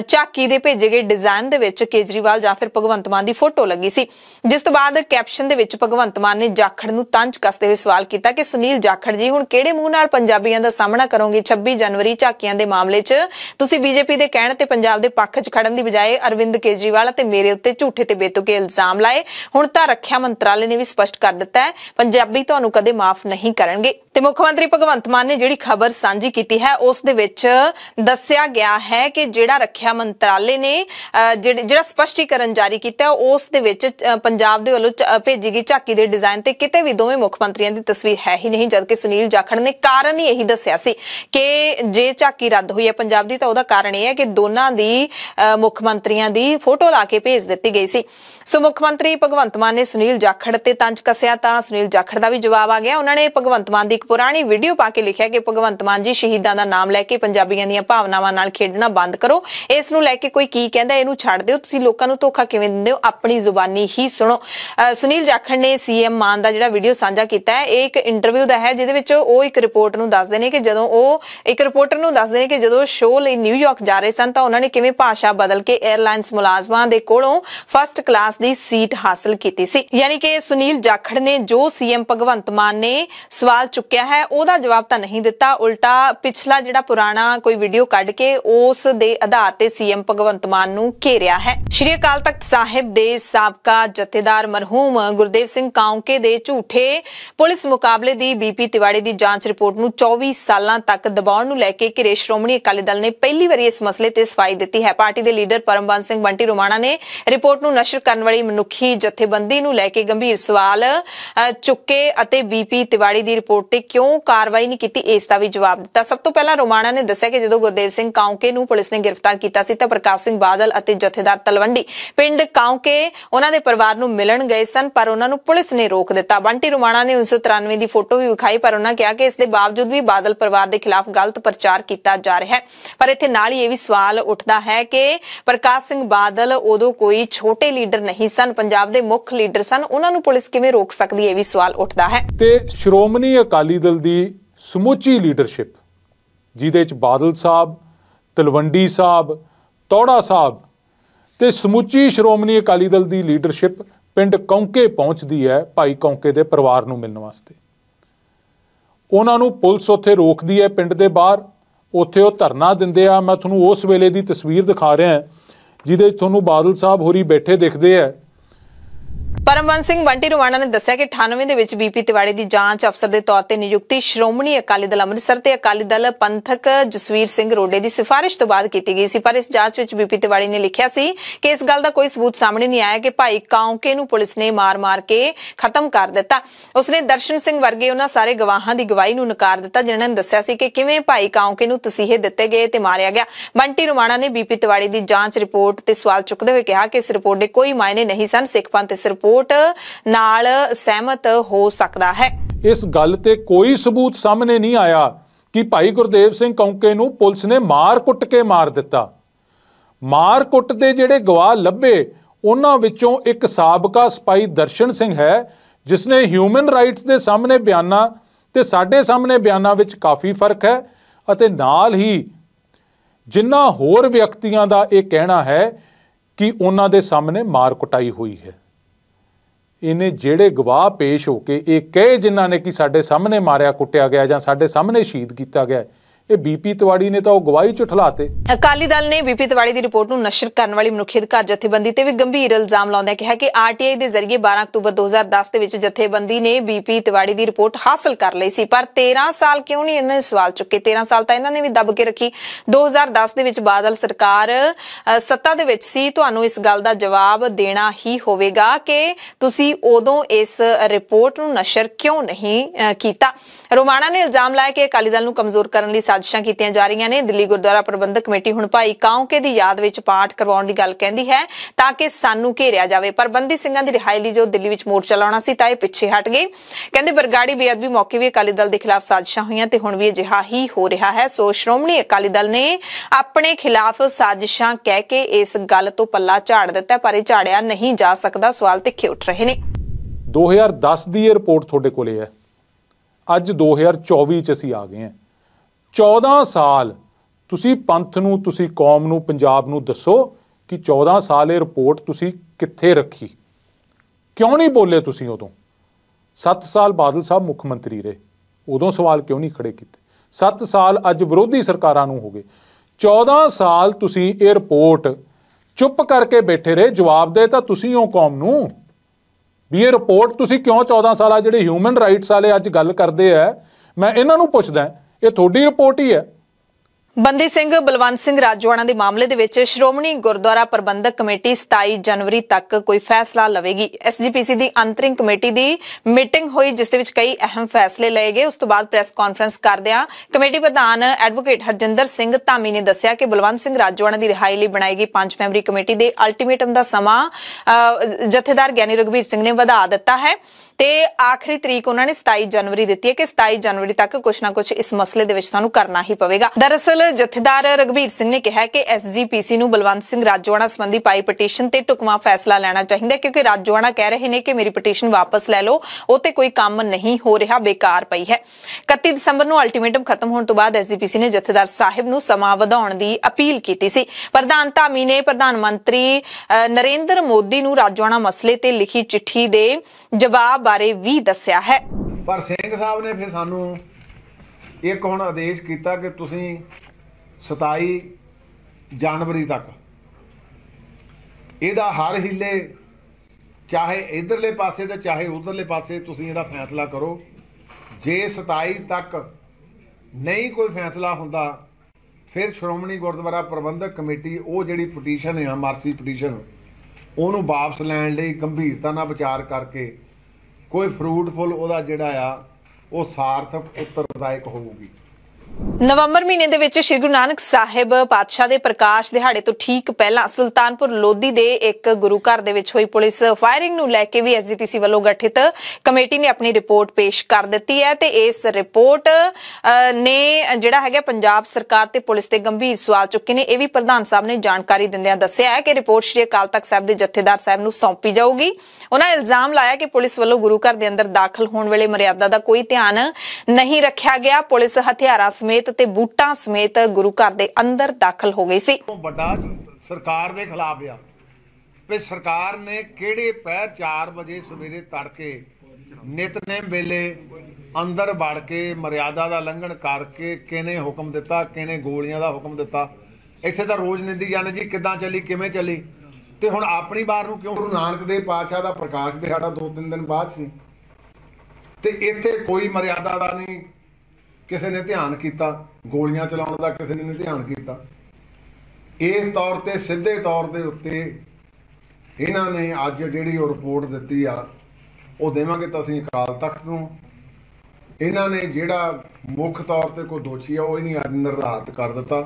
ਚਾਕੀ ਦੇ ਭੇਜੇ ਗਏ ਡਿਜ਼ਾਈਨ ਦੇ ਵਿੱਚ ਕੇਜਰੀਵਾਲ ਜਾਂ ਫਿਰ ਭਗਵੰਤ ਮਾਨ ਦੀ ਫੋਟੋ ਲੱਗੀ ਸੀ ਜਿਸ ਤੋਂ ਬਾਅਦ ਕੈਪਸ਼ਨ ਦੇ ਵਿੱਚ ਭਗਵੰਤ ਮਾਨ ਨੇ ਜਾਖੜ ਨੂੰ ਤੰਜ ਕੱਸਦੇ ਹੋਏ ਸਵਾਲ ਕੀਤਾ ਕਿ ਸੁਨੀਲ ਜਾਖੜ ਜੀ ਹੁਣ ਕਿਹੜੇ ਮੂੰਹ ਨਾਲ ਪੰਜਾਬੀਆਂ ਦਾ ਸਾਹਮਣਾ ਕਰੋਗੇ 26 ਜਨਵਰੀ ਚਾਕੀਆਂ ਦੇ ਮਾਮਲੇ 'ਚ ਤੁਸੀਂ ਬੀਜੇਪੀ ਦੇ ਕਹਿਣ ਤੇ ਪੰਜਾਬ ਦੇ ਪੱਖ 'ਚ ਖੜਨ ਦੀ ਬਜਾਏ ਅਰਵਿੰਦ ਕੇਜਰੀਵਾਲ ਅਤੇ ਮੇਰੇ ਉੱਤੇ ਝੂਠੇ ਤੇ ਬੇਤੁਕੇ ਇਲਜ਼ਾਮ ਲਾਏ ਹੁਣ ਤਾਂ ਰੱਖਿਆ ਮੰਤਰਾਲੇ ਨੇ ਵੀ ਸਪਸ਼ਟ ਕਰ ਦਿੱਤਾ ਹੈ ਪੰਜਾਬੀ ਤੁਹਾਨੂੰ ਕਦੇ ਮਾਫ ਨਹੀਂ ਕਰਨਗੇ ਤੇ ਮੁੱਖ ਮੰਤਰੀ ਭਗਵੰਤ ਮਾਨ ਨੇ ਜਿਹੜੀ ਖਬਰ ਸਾਂਝੀ ਕੀਤੀ ਹੈ ਉਸ ਦੇ ਵਿੱਚ ਦੱਸਿਆ ਗਿਆ ਹੈ ਕਿ ਜਿਹੜਾ ਰੱਖਿਆ ਮੰਤਰਾਲੇ ਨੇ ਜਿਹੜਾ ਸਪਸ਼ਟੀਕਰਨ ਜਾਰੀ ਕੀਤਾ ਉਸ ਦੇ ਵਿੱਚ ਪੰਜਾਬ ਦੇ ਵੱਲੋਂ ਭੇਜੀ ਗਈ ਝਾਕੀ ਦੇ ਡਿਜ਼ਾਈਨ ਤੇ ਕਿਤੇ ਵੀ ਦੋਵੇਂ ਮੁੱਖ ਮੰਤਰੀਆਂ ਦੀ ਤਸਵੀਰ ਹੈ ਹੀ ਨਹੀਂ ਜਦਕਿ ਸੁਨੀਲ ਜਾਖੜ ਨੇ ਕਾਰਨ ਹੀ ਇਹੀ ਦੱਸਿਆ ਸੀ ਕਿ ਜੇ ਝਾਕੀ ਰੱਦ ਹੋਈ ਹੈ ਪੰਜਾਬ ਦੀ ਤਾਂ ਉਹਦਾ ਕਾਰਨ ਇਹ ਹੈ ਕਿ ਦੋਨਾਂ ਦੀ ਮੁੱਖ ਮੰਤਰੀਆਂ ਦੀ ਫੋਟੋ ਲਾ ਕੇ ਭੇਜ ਦਿੱਤੀ ਗਈ ਸੀ ਸੋ ਮੁੱਖ ਮੰਤਰੀ ਭਗਵੰਤ ਮਾਨ ਨੇ ਸੁਨੀਲ ਜਾਖੜ ਤੇ ਤੰਜ ਕਸਿਆ ਤਾਂ ਸੁਨੀਲ ਜਾਖੜ ਦਾ ਵੀ ਜਵਾਬ ਆ ਗਿਆ ਉਹਨਾਂ ਨੇ ਭਗਵੰਤ ਮਾਨ ਦੀ ਇੱਕ ਪੁਰਾਣੀ ਵੀਡੀਓ ਪਾ ਕੇ ਲਿਖਿਆ ਕਿ ਭਗਵੰਤ ਮਾਨ ਜੀ ਸ਼ਹੀਦਾਂ ਦਾ ਨਾਮ ਲੈ ਕੇ ਪੰਜਾਬੀਆਂ ਦੀਆਂ ਭਾਵਨਾਵਾਂ ਨਾਲ ਖੇਡਣਾ ਬੰਦ ਕਰੋ ਇਸ ਨੂੰ ਲੈ ਕੇ ਕੋਈ ਕੀ ਕਹਿੰਦਾ ਇਹਨੂੰ ਛੱਡ ਦਿਓ ਤੁਸੀਂ ਲੋਕਾਂ ਨੂੰ ਧੋਖਾ ਕਿਵੇਂ ਦਿੰਦੇ ਹੋ ਆਪਣੀ ਜ਼ੁਬਾਨੀ ਹੀ ਸੁਣੋ ਸੁਨੀਲ ਜਾਖੜ ਨੇ ਸੀਐਮ ਮਾਨ ਦਾ ਜਿਹੜਾ ਵੀਡੀਓ ਸਾਂਝਾ ਕੀਤਾ ਹੈ ਇਹ ਇੱਕ ਇੰਟਰਵਿਊ ਦਾ ਹੈ ਜਿਹਦੇ ਵਿੱਚ ਉਹ ਇੱਕ ਰਿਪੋਰਟ ਨੂੰ ਦੱਸਦੇ ਨੇ ਕਿ ਜਦੋਂ ਉਹ ਇੱਕ ਰਿਪੋਰਟਰ ਨੂੰ ਦੱਸਦੇ ਨੇ ਕਿ ਜਦੋਂ ਸ਼ੋਅ ਲਈ ਨਿਊਯਾਰਕ ਜਾ ਰਹੇ ਸਨ ਤਾਂ ਉਹਨਾਂ ਨੇ ਕਿਵੇਂ ਭਾਸ਼ਾ ਬਦਲ ਕੇ 에ਅਰਲਾਈਨਸ ਮੁਲਾਜ਼ਮਾਂ ਦੇ ਕੋਲੋਂ ਫਸਟ ਕਲਾਸ ਦੀ ਸੀਟ ਹਾਸਲ ਕੀਤੀ ਸੀ ਯਾਨੀ ਕਿ ਸੁਨੀਲ ਜਾਖੜ ਨੇ ਜੋ ਸੀਐਮ ਭਗਵੰਤ ਮਾਨ ਨੇ ਸਵਾਲ ਚੁੱਕਿਆ ਹੈ ਉਹਦਾ ਜਵਾਬ ਤਾਂ ਨਹੀਂ ਦਿੱਤਾ ਉਲਟਾ ਪਿਛਲਾ ਜਿਹੜਾ ਪੁਰਾਣਾ ਕੋਈ ਵੀਡੀਓ ਕੱਢ ਕੇ ਉਸ ਦੇ ਆਧਾਰ ਤੇ ਸੀਐਮ ਭਗਵੰਤ ਮਾਨ ਨੂੰ ਘੇਰਿਆ ਹੈ ਸ਼੍ਰੀ ਅਕਾਲ ਤਖਤ ਸਾਹਿਬ ਦੇ ਸਾਬਕਾ ਜਥੇਦਾਰ ਮਰਹੂਮ ਗੁਰਦੇਵ ਸਿੰਘ ਕਾਉਂਕੇ ਦੇ ਝੂਠੇ ਪੁਲਿਸ ਮੁਕਾਬਲੇ ਦੀ ਬੀਪੀ ਤਿਵਾੜੀ ਦੀ ਜਾਂਚ ਰਿਪੋਰਟ ਨੂੰ 24 ਸਾਲਾਂ ਤੱਕ ਦਬਾਉਣ ਨੂੰ ਲੈ ਕੇ ਘਿਰੇ ਸ਼੍ਰੋਮਣੀ ਅਕਾਲੀ ਦਲ ਨੇ ਪਹਿਲੀ ਵਾਰੀ ਇਸ ਮਸਲੇ ਤੇ ਸਫਾਈ ਦਿੱਤੀ ਹੈ ਪਾਰਟੀ ਦੇ ਲੀਡਰ ਪਰਮਬੰਦ ਸਿੰਘ ਬੰਟੀ ਰੋਮਾਣਾ ਨੇ ਰਿਪੋਰਟ ਨੂੰ ਨਸ਼ਰ ਕਰਨ ਵਾਲੀ ਮਨੁੱਖੀ ਜਥੇਬੰਦੀ ਨੂੰ ਲੈ ਕੇ ਗੰਭੀਰ ਸਵਾਲ ਚੁੱਕੇ ਅਤੇ ਬੀਪੀ ਤਿਵਾੜੀ ਦੀ ਰਿਪੋਰਟ ਤੇ ਕਿਉਂ ਕਾਰਵਾਈ ਨਹੀਂ ਕੀਤੀ ਇਸ ਦਾ ਵੀ ਜਵਾਬ ਦਿੱਤਾ ਤਾਂ ਸਭ ਤੋਂ ਪਹਿਲਾਂ ਰੋਮਾਣਾ ਨੇ ਦੱਸਿਆ ਕਿ ਜਦੋਂ ਗੁਰਦੇਵ ਸਿੰਘ ਕਾਉਂਕੇ ਨੂੰ ਪੁਲਿਸ ਨੇ ਗ੍ਰਿਫਤਾਰ ਕੀਤਾ ਸੀ ਤਾਂ ਪ੍ਰਕਾਸ਼ ਸਿੰਘ ਬਾਦਲ ਅਤੇ ਜਥੇਦਾਰ ਤਲਵੰਡੀ ਪਿੰਡ ਕਾਉਂਕੇ ਉਹਨਾਂ ਦੇ ਪਰਿਵਾਰ ਨੂੰ ਮਿਲਣ ਗਏ ਸਨ ਪਰ ਉਹਨਾਂ ਨੂੰ ਪੁਲਿਸ ਨੇ ਰੋਕ ਦਿੱਤਾ ਬੰਟੀ ਰੋਮਾਣਾ ਨੇ 1993 ਦੀ ਫੋਟੋ ਵੀ ਵਿਖਾਈ ਪਰ ਉਹਨਾਂ ਕਿਹਾ ਕਿ ਇਸ ਦੇ ਬਾਵਜੂਦ ਵੀ ਬਾਦਲ ਪਰਿਵਾਰ ਦੇ ਖਿਲਾਫ ਗਲਤ ਪ੍ਰਚਾਰ ਕੀਤਾ ਜਾ ਰਿਹਾ ਹੈ ਪਰ ਇੱਥੇ ਨਾਲ ਹੀ ਇਹ ਵੀ ਸਵਾਲ ਉੱਠਦਾ ਹੈ ਕਿ ਪ੍ਰਕਾਸ਼ ਸਿੰਘ ਬਾਦਲ ਉਦੋਂ ਕੋਈ ਛੋਟੇ ਲੀਡਰ ਨਹੀਂ ਸਨ ਪੰਜਾਬ ਦੇ ਮੁੱਖ ਲੀਡਰ ਸਨ ਉਹਨਾਂ ਨੂੰ ਪੁਲਿਸ ਕਿਵੇਂ ਰੋਕ ਸਕਦੀ ਹੈ ਇਹ ਵੀ ਸਵਾਲ ਉੱਠਦਾ ਹੈ ਤੇ ਸ਼੍ਰੋਮਣੀ ਅਕਾਲੀ ਦਲ ਦੀ ਸਮੁੱਚੀ ਲੀਡਰਸ਼ਿਪ ਜਿਹਦੇ 'ਚ ਬਾਦਲ ਸਾਹਿਬ ਤਲਵੰਡੀ ਸਾਹਿਬ ਤੋੜਾ ਸਾਹਿਬ ਤੇ ਸਮੁੱਚੀ ਸ਼੍ਰੋਮਣੀ ਅਕਾਲੀ ਦਲ ਦੀ ਲੀਡਰਸ਼ਿਪ ਪਿੰਡ ਕੌਂਕੇ ਪਹੁੰਚਦੀ ਹੈ ਭਾਈ ਕੌਂਕੇ ਦੇ ਪਰਿਵਾਰ ਨੂੰ ਮਿਲਣ ਵਾਸਤੇ ਉਹਨਾਂ ਨੂੰ ਪੁਲਿਸ ਉੱਥੇ ਰੋਕਦੀ ਹੈ ਪਿੰਡ ਦੇ ਬਾਹਰ ਉੱਥੇ ਉਹ ਧਰਨਾ ਦਿੰਦੇ ਆ ਮੈਂ ਤੁਹਾਨੂੰ ਉਸ ਵੇਲੇ ਦੀ ਤਸਵੀਰ ਦਿਖਾ ਰਿਹਾ ਜਿਹਦੇ ਤੁਹਾਨੂੰ ਬਾਦਲ ਸਾਹਿਬ ਹੋਰੀ ਬੈਠੇ ਦਿਖਦੇ ਆ ਪਰਮਵੰਤ ਸਿੰਘ ਬੰਟੀ ਰਵਾਣਾ ਨੇ ਦੱਸਿਆ ਕਿ 98 ਦੇ ਵਿੱਚ ਬੀਪੀ ਤਿਵਾੜੀ ਦੀ ਜਾਂਚ ਅਫਸਰ ਦੇ ਤੌਰ ਤੇ ਨਿਯੁਕਤੀ ਸ਼੍ਰੋਮਣੀ ਅਕਾਲੀ ਦਲ ਅੰਮ੍ਰਿਤਸਰ ਤੇ ਅਕਾਲੀ ਦਲ ਪੰਥਕ ਜਸਵੀਰ ਸਿੰਘ ਰੋਡੇ ਦੀ ਸਿਫਾਰਿਸ਼ ਤੋਂ ਬਾਅਦ ਕੀਤੀ ਗਈ ਸੀ ਪਰ ਇਸ ਜਾਂਚ ਵਿੱਚ ਬੀਪੀ ਤਿਵਾੜੀ ਨੇ ਲਿਖਿਆ ਸੀ ਕਿ ਇਸ ਗੱਲ ਦਾ ਕੋਈ ਸਬੂਤ ਸਾਹਮਣੇ ਨਹੀਂ ਆਇਆ ਕਿ ਭਾਈ ਕਾਉਂਕੇ ਨੂੰ ਪੁਲਿਸ ਨੇ ਮਾਰ-ਮਾਰ ਕੇ ਖਤਮ ਕਰ ਦਿੱਤਾ ਉਸਨੇ ਦਰਸ਼ਨ ਸਿੰਘ ਵਰਗੇ ਉਹਨਾਂ ਸਾਰੇ ਗਵਾਹਾਂ ਦੀ ਗਵਾਹੀ ਨੂੰ ਨਕਾਰ ਦਿੱਤਾ ਜਿਨ੍ਹਾਂ ਨੇ ਦੱਸਿਆ ਸੀ ਕਿ ਕਿਵੇਂ ਭਾਈ ਕਾਉਂਕੇ ਨੂੰ ਤਸੀਹੇ ਦਿੱਤੇ ਗਏ ਤੇ ਮਾਰਿਆ ਗਿਆ ਬੰਟੀ ਰਵਾਣਾ ਨੇ ਬੀਪੀ ਤਿਵਾੜੀ ਦੀ ਜਾਂਚ ਰਿਪੋਰਟ ਤੇ ਸਵਾਲ ਚੁੱਕਦੇ ਹੋਏ ਕਿਹਾ ਕਿ ਇਸ ਰਿਪੋਰਟ ਦੇ ਕੋਈ ਮਾਇਨੇ ਨਹੀਂ ਸਨ ਸਿੱਖ ਪੰਥ ਇਸ ਰਿਪੋਰਟ ਰਿਪੋਰਟ ਨਾਲ ਸਹਿਮਤ ਹੋ ਸਕਦਾ ਹੈ ਇਸ ਗੱਲ ਤੇ ਕੋਈ ਸਬੂਤ ਸਾਹਮਣੇ ਨਹੀਂ ਆਇਆ ਕਿ ਭਾਈ ਗੁਰਦੇਵ ਸਿੰਘ ਕੌਂਕੇ ਨੂੰ ਪੁਲਿਸ ਨੇ ਮਾਰ ਕੁੱਟ ਕੇ ਮਾਰ ਦਿੱਤਾ ਮਾਰ ਕੁੱਟ ਦੇ ਜਿਹੜੇ ਗਵਾਹ ਲੱਭੇ ਉਹਨਾਂ ਵਿੱਚੋਂ ਇੱਕ ਸਾਬਕਾ ਸਪਾਈ ਦਰਸ਼ਨ ਸਿੰਘ ਹੈ ਜਿਸ ਨੇ ਹਿਊਮਨ ਰਾਈਟਸ ਦੇ ਸਾਹਮਣੇ ਬਿਆਨਾਂ ਤੇ ਸਾਡੇ ਸਾਹਮਣੇ ਬਿਆਨਾਂ ਵਿੱਚ ਕਾਫੀ ਫਰਕ ਹੈ ਅਤੇ ਨਾਲ ਹੀ ਜਿੰਨਾ ਹੋਰ ਵਿਅਕਤੀਆਂ ਦਾ ਇਹ ਕਹਿਣਾ ਹੈ ਕਿ ਉਹਨਾਂ ਦੇ ਸਾਹਮਣੇ ਮਾਰ ਕੁਟਾਈ ਹੋਈ ਹੈ ਇਹਨੇ ਜਿਹੜੇ ਗਵਾਹ ਪੇਸ਼ ਹੋ ਕੇ ਇਹ ਕਹੇ ਜਿਨ੍ਹਾਂ ਨੇ ਕਿ ਸਾਡੇ ਸਾਹਮਣੇ ਮਾਰਿਆ ਕੁੱਟਿਆ ਗਿਆ ਜਾਂ ਸਾਡੇ ਸਾਹਮਣੇ ਸ਼ਹੀਦ ਕੀਤਾ ਗਿਆ ਇਹ ਬੀਪੀ ਤਵਾੜੀ ਨੇ ਤਾਂ ਉਹ ਗਵਾਹੀ ਝੁਠਲਾਤੇ ਅਕਾਲੀ ਦਲ ਨੇ ਬੀਪੀ ਤਵਾੜੀ ਦੀ ਰਿਪੋਰਟ ਨੂੰ ਨਸ਼ਰ ਕਰਨ ਵਾਲੀ ਮਨੁੱਖੀ ਅਧਿਕਾਰ ਜਥੇਬੰਦੀ ਤੇ ਵੀ ਗੰਭੀਰ ਇਲਜ਼ਾਮ ਲਾਉਂਦਿਆਂ ਕਿਹਾ ਕਿ ਆਰਟੀਆਈ ਦੇ ਜ਼ਰੀਏ 12 ਅਕਤੂਬਰ 2010 ਦੇ ਵਿੱਚ ਜਥੇਬੰਦੀ ਨੇ ਬੀਪੀ ਤਵਾੜੀ ਦੀ ਰਿਪੋਰਟ ਹਾਸਲ ਕਰ ਲਈ ਸੀ ਪਰ 13 ਸਾਲ ਕਿਉਂ ਨਹੀਂ ਇਹਨਾਂ ਨੇ ਸਵਾਲ ਚੁੱਕੇ 13 ਸਾਲ ਤਾਂ ਇਹਨਾਂ ਨੇ ਵੀ ਦੱਬ ਕੇ ਰੱਖੀ 2010 ਦੇ ਵਿੱਚ ਬਾਦਲ ਸਰਕਾਰ ਸੱਤਾ ਦੇ ਵਿੱਚ ਸੀ ਤੁਹਾਨੂੰ ਇਸ ਗੱਲ ਦਾ ਜਵਾਬ ਦੇਣਾ ਹੀ ਹੋਵੇਗਾ ਕਿ ਤੁਸੀਂ ਉਦੋਂ ਇਸ ਰਿਪੋਰਟ ਨੂੰ ਨਸ਼ਰ ਕਿਉਂ ਨਹੀਂ ਕੀਤਾ ਰੋਮਾਣਾ ਨੇ ਇਲਜ਼ਾਮ ਲਾਇਆ ਕਿ ਅਕਾਲੀ ਦਲ ਨੂੰ ਕਮਜ਼ੋਰ ਕਰਨ ਲਈ ਸਾਜ਼ਿਸ਼ਾਂ ਕੀਤੀਆਂ ਜਾ ਰਹੀਆਂ ਨੇ ਦਿੱਲੀ ਗੁਰਦੁਆਰਾ ਪ੍ਰਬੰਧਕ ਕਮੇਟੀ ਹੁਣ ਭਾਈ ਕਾਉਂਕੇ ਦੀ ਯਾਦ ਵਿੱਚ ਪਾਠ ਕਰਵਾਉਣ ਦੀ ਗੱਲ ਕਹਿੰਦੀ ਹੈ ਤਾਂ ਕਿ ਸਾਨੂੰ ਘੇਰਿਆ ਜਾਵੇ ਪਰ ਬੰਦੀ ਸਿੰਘਾਂ ਦੀ ਰਿਹਾਈ ਲਈ ਜੋ ਦਿੱਲੀ ਵਿੱਚ ਮੋਰਚਾ ਲਾਉਣਾ ਸੀ ਤਾਂ ਇਹ ਪਿੱਛੇ ਹਟ ਗਏ ਕਹਿੰਦੇ ਬਰਗਾੜੀ ਬੇਅਦਬੀ ਮੌਕੇ ਵੀ ਅਕਾਲੀ ਦਲ ਦੇ ਖਿਲਾਫ ਸਾਜ਼ਿਸ਼ਾਂ ਹੋਈਆਂ ਤੇ ਹੁਣ ਵੀ ਅਜਿਹਾ ਹੀ ਹੋ ਰਿਹਾ ਹੈ ਸੋ ਸ਼੍ਰੋਮਣੀ ਅਕਾਲੀ ਦਲ ਨੇ ਆਪਣੇ ਖਿਲਾਫ ਸਾਜ਼ਿਸ਼ਾਂ ਕਹਿ ਕੇ ਇਸ ਗੱਲ ਤੋਂ ਪੱਲਾ ਝਾੜ ਦਿੱਤਾ ਪਰ ਇਹ ਝਾੜਿਆ ਨਹੀਂ ਜਾ ਸਕਦਾ ਸਵਾਲ ਤਿੱਖੇ ਉੱਠ ਰਹੇ ਨੇ 2010 ਦੀ ਇਹ ਰਿਪੋਰਟ ਤੁਹਾਡੇ ਕੋਲੇ ਹੈ ਅੱਜ 2024 ਚ ਅਸੀਂ ਆ ਗਏ ਹਾਂ 14 ਸਾਲ ਤੁਸੀਂ ਪੰਥ ਨੂੰ ਤੁਸੀਂ ਕੌਮ ਨੂੰ ਪੰਜਾਬ ਨੂੰ ਦੱਸੋ ਕਿ 14 ਸਾਲ ਇਹ ਰਿਪੋਰਟ ਤੁਸੀਂ ਕਿੱਥੇ ਰੱਖੀ ਕਿਉਂ ਨਹੀਂ ਬੋਲੇ ਤੁਸੀਂ ਉਦੋਂ 7 ਸਾਲ ਬਾਦਲ ਸਾਹਿਬ ਮੁੱਖ ਮੰਤਰੀ ਰਹੇ ਉਦੋਂ ਸਵਾਲ ਕਿਉਂ ਨਹੀਂ ਖੜੇ ਕੀਤੇ 7 ਸਾਲ ਅੱਜ ਵਿਰੋਧੀ ਸਰਕਾਰਾਂ ਨੂੰ ਹੋ ਗਏ 14 ਸਾਲ ਤੁਸੀਂ ਇਹ ਰਿਪੋਰਟ ਚੁੱਪ ਕਰਕੇ ਬੈਠੇ ਰਹੇ ਜਵਾਬ ਦੇ ਤਾਂ ਤੁਸੀਂ ਹੋ ਕੌਮ ਨੂੰ ਵੀ ਇਹ ਰਿਪੋਰਟ ਤੁਸੀਂ ਕਿਉਂ 14 ਸਾਲਾ ਜਿਹੜੇ ਹਿਊਮਨ ਰਾਈਟਸ ਵਾਲੇ ਅੱਜ ਗੱਲ ਕਰਦੇ ਆ ਮੈਂ ਇਹਨਾਂ ਨੂੰ ਪੁੱਛਦਾ ਇਹ ਤੁਹਾਡੀ ਰਿਪੋਰਟ ਹੀ ਹੈ ਬੰਦੀ ਸਿੰਘ ਬਲਵੰਤ ਸਿੰਘ ਰਾਜੋਆਣਾ ਦੇ ਮਾਮਲੇ ਦੇ ਵਿੱਚ ਸ਼੍ਰੋਮਣੀ ਗੁਰਦੁਆਰਾ ਪ੍ਰਬੰਧਕ ਕਮੇਟੀ 27 ਜਨਵਰੀ ਤੱਕ ਕੋਈ ਫੈਸਲਾ ਲਵੇਗੀ ਐਸਜੀਪੀਸੀ ਦੀ ਅੰਤਰਿੰਗ ਕਮੇਟੀ ਦੀ ਮੀਟਿੰਗ ਹੋਈ ਜਿਸ ਦੇ ਵਿੱਚ ਕਈ ਅਹਿਮ ਫੈਸਲੇ ਲਏ ਗਏ ਉਸ ਤੋਂ ਬਾਅਦ ਪ੍ਰੈਸ ਕਾਨਫਰੰਸ ਕਰਦਿਆਂ ਕਮੇਟੀ ਪ੍ਰਧਾਨ ਐਡਵੋਕੇਟ ਹਰਜਿੰਦਰ ਸਿੰਘ ਧਾਮੀ ਨੇ ਦੱਸਿਆ ਕਿ ਬਲਵੰਤ ਸਿੰਘ ਰਾਜੋਆਣਾ ਦੀ ਰਿਹਾਈ ਲਈ ਬਣਾਈ ਗਈ ਪੰਜ ਮੈਂਬਰੀ ਕਮੇਟੀ ਦੇ ਅਲਟੀਮੇਟਮ ਦਾ ਸਮਾਂ ਜਥੇਦਾਰ ਗਿਆਨੀ ਰਗਵੀਰ ਸਿੰਘ ਨੇ ਵਧਾ ਦਿੱਤਾ ਹੈ ਤੇ ਆਖਰੀ ਤਰੀਕ ਉਹਨਾਂ ਨੇ 27 ਜਨਵਰੀ ਦਿੱਤੀ ਹੈ ਕਿ 27 ਜਨਵਰੀ ਤੱਕ ਕੁਝ ਨਾ ਕੁਝ ਇਸ ਮਸਲੇ ਦੇ ਵਿੱਚ ਤੁਹਾਨੂੰ ਕਰਨਾ ਹੀ ਪਵੇਗਾ ਦਰਅਸਲ ਜਥੇਦਾਰ ਰਗਵੀਰ ਸਿੰਘ ਨੇ ਕਿਹਾ ਕਿ ਐਸਜੀਪੀਸੀ ਨੂੰ ਬਲਵੰਤ ਸਿੰਘ ਰਾਜੋਆਣਾ ਸੰਬੰਧੀ ਪਾਈ ਪਟੀਸ਼ਨ ਤੇ ਟੁਕਮਾ ਫੈਸਲਾ ਲੈਣਾ ਚਾਹੀਦਾ ਕਿਉਂਕਿ ਰਾਜੋਆਣਾ ਕਹਿ ਰਹੇ ਨੇ ਕਿ ਮੇਰੀ ਪਟੀਸ਼ਨ ਵਾਪਸ ਲੈ ਲਓ ਉਹ ਤੇ ਕੋਈ ਕੰਮ ਨਹੀਂ ਹੋ ਰਿਹਾ ਬੇਕਾਰ ਪਈ ਹੈ 31 ਦਸੰਬਰ ਨੂੰ ਅਲਟੀਮੇਟਮ ਖਤਮ ਹੋਣ ਤੋਂ ਬਾਅਦ ਐਸਜੀਪੀਸੀ ਨੇ ਜਥੇਦਾਰ ਸਾਹਿਬ ਨੂੰ ਸਮਾਂ ਵਧਾਉਣ ਦੀ ਅਪੀਲ ਕੀਤੀ ਸੀ ਪ੍ਰਧਾਨ ਧਾਮੀ ਨੇ ਪ੍ਰਧਾਨ ਮੰਤਰੀ ਨਰਿੰਦਰ ਮੋਦੀ ਨੂੰ ਰਾਜੋਆਣਾ ਮਸਲੇ ਤੇ ਲਿਖੀ ਚਿੱਠੀ ਦੇ ਜਵਾਬ ਬਾਰੇ ਵੀ ਦੱਸਿਆ ਹੈ ਪਰ ਸਿੰਘ ਸਾਹਿਬ ਨੇ ਫਿਰ ਸਾਨੂੰ ਇੱਕ ਹੁਣ ਆਦੇਸ਼ ਕੀਤਾ ਕਿ ਤੁਸੀਂ 27 ਜਨਵਰੀ ਤੱਕ ਇਹਦਾ ਹਰ ਹਿੱਲੇ ਚਾਹੇ ਇਧਰਲੇ ਪਾਸੇ ਤੇ ਚਾਹੇ ਉਧਰਲੇ ਪਾਸੇ ਤੁਸੀਂ ਇਹਦਾ ਫੈਸਲਾ ਕਰੋ ਜੇ 27 ਤੱਕ ਨਹੀਂ ਕੋਈ ਫੈਸਲਾ ਹੁੰਦਾ ਫਿਰ ਸ਼੍ਰੋਮਣੀ ਗੁਰਦੁਆਰਾ ਪ੍ਰਬੰਧਕ ਕਮੇਟੀ ਉਹ ਜਿਹੜੀ ਪਟੀਸ਼ਨ ਹੈ ਮਰਸੀ ਪਟੀਸ਼ਨ ਉਹਨੂੰ ਵਾਪਸ ਲੈਣ ਲਈ ਗੰਭੀਰਤਾ ਨਾਲ ਵਿਚਾਰ ਕਰਕੇ ਕੋਈ ਫਰੂਟਫੁਲ ਉਹਦਾ ਜਿਹੜਾ ਆ ਉਹ ਸਾਰਥਕ ਉਤਰਦਾਇਕ ਹੋਊਗੀ ਨਵੰਬਰ ਮਹੀਨੇ ਦੇ ਵਿੱਚ ਸ਼੍ਰੀ ਗੁਰੂ ਨਾਨਕ ਸਾਹਿਬ ਪਾਤਸ਼ਾਹ ਦੇ ਪ੍ਰਕਾਸ਼ ਦਿਹਾੜੇ ਤੋਂ ਠੀਕ ਪਹਿਲਾਂ ਸੁਲਤਾਨਪੁਰ ਲੋਧੀ ਦੇ ਇੱਕ ਗੁਰੂ ਘਰ ਦੇ ਵਿੱਚ ਹੋਈ ਪੁਲਿਸ ਫਾਇਰਿੰਗ ਨੂੰ ਲੈ ਕੇ ਵੀ ਐਸਜੀਪੀਸੀ ਵੱਲੋਂ ਗਠਿਤ ਕਮੇਟੀ ਨੇ ਆਪਣੀ ਰਿਪੋਰਟ ਪੇਸ਼ ਕਰ ਦਿੱਤੀ ਹੈ ਤੇ ਇਸ ਰਿਪੋਰਟ ਨੇ ਜਿਹੜਾ ਹੈਗਾ ਪੰਜਾਬ ਸਰਕਾਰ ਤੇ ਪੁਲਿਸ ਤੇ ਗੰਭੀਰ ਸਵਾਲ ਚੁੱਕੇ ਨੇ ਇਹ ਵੀ ਪ੍ਰਧਾਨ ਸਾਹਿਬ ਨੇ ਜਾਣਕਾਰੀ ਦਿੰਦਿਆਂ ਦੱਸਿਆ ਹੈ ਕਿ ਰਿਪੋਰਟ ਸ਼੍ਰੀ ਅਕਾਲ ਤਖਤ ਸਾਹਿਬ ਦੇ ਜਥੇਦਾਰ ਸਾਹਿਬ ਨੂੰ ਸੌਂਪੀ ਜਾਊਗੀ ਉਹਨਾਂ ਇਲਜ਼ਾਮ ਲਾਇਆ ਕਿ ਪੁਲਿਸ ਵੱਲੋਂ ਗੁਰੂ ਘਰ ਦੇ ਅੰਦਰ ਦਾਖਲ ਹੋਣ ਵੇਲੇ ਮਰਿਆਦਾ ਦਾ ਕੋਈ ਧਿਆਨ ਨਹੀਂ ਰੱਖਿਆ ਗਿਆ ਪੁਲਿਸ ਹਥਿਆਰਾਂ ਸਮੇਤ ਸਮੇਤ ਤੇ ਬੂਟਾਂ ਸਮੇਤ ਗੁਰੂ ਘਰ ਦੇ ਅੰਦਰ ਦਾਖਲ ਹੋ ਗਏ ਸੀ ਵੱਡਾ ਸਰਕਾਰ ਦੇ ਖਿਲਾਫ ਆ ਵੀ ਸਰਕਾਰ ਨੇ ਕਿਹੜੇ ਪਹਿਰ 4 ਵਜੇ ਸਵੇਰੇ ਤੜਕੇ ਨਿਤਨੇਮ ਵੇਲੇ ਅੰਦਰ ਵੜ ਕੇ ਮਰਿਆਦਾ ਦਾ ਲੰਘਣ ਕਰਕੇ ਕਿਹਨੇ ਹੁਕਮ ਦਿੱਤਾ ਕਿਹਨੇ ਗੋਲੀਆਂ ਦਾ ਹੁਕਮ ਦਿੱਤਾ ਇੱਥੇ ਤਾਂ ਰੋਜ਼ ਨਿੰਦੀ ਜਾਂਦੇ ਜੀ ਕਿੱਦਾਂ ਚੱਲੀ ਕਿਵੇਂ ਚੱਲੀ ਤੇ ਹੁਣ ਆਪਣੀ ਵਾਰ ਨੂੰ ਕਿਉਂ ਗੁਰੂ ਨਾਨਕ ਦੇਵ ਪਾਤਸ਼ਾਹ ਦਾ ਪ੍ਰਕਾਸ਼ ਦਿਹਾੜਾ 2-3 ਦਿਨ ਬਾਅਦ ਸੀ ਤੇ ਇੱਥੇ ਕੋਈ ਮਰਿਆਦਾ ਦਾ ਨਹੀਂ ਕਿਸੇ ਨੇ ਧਿਆਨ ਕੀਤਾ ਗੋਲੀਆਂ ਚਲਾਉਣ ਦਾ ਕਿਸੇ ਨੇ ਧਿਆਨ ਕੀਤਾ ਇਸ ਤੌਰ ਤੇ ਸਿੱਧੇ ਤੌਰ ਦੇ ਉੱਤੇ ਇਹਨਾਂ ਨੇ ਅੱਜ ਜਿਹੜੀ ਉਹ ਰਿਪੋਰਟ ਦਿੱਤੀ ਆ ਉਹ ਦੇਵਾਂਗੇ ਤਾਂ ਅਸੀਂ ਅਕਾਲ ਤਖਤ ਨੂੰ ਇਹਨਾਂ ਨੇ ਜਿਹੜਾ ਮੁੱਖ ਤੌਰ ਤੇ ਕੋਈ ਦੋਸ਼ੀ ਆ ਉਹ ਇਹਨੀ ਅੱਜ ਨਿਰਧਾਰਤ ਕਰ ਦਿੱਤਾ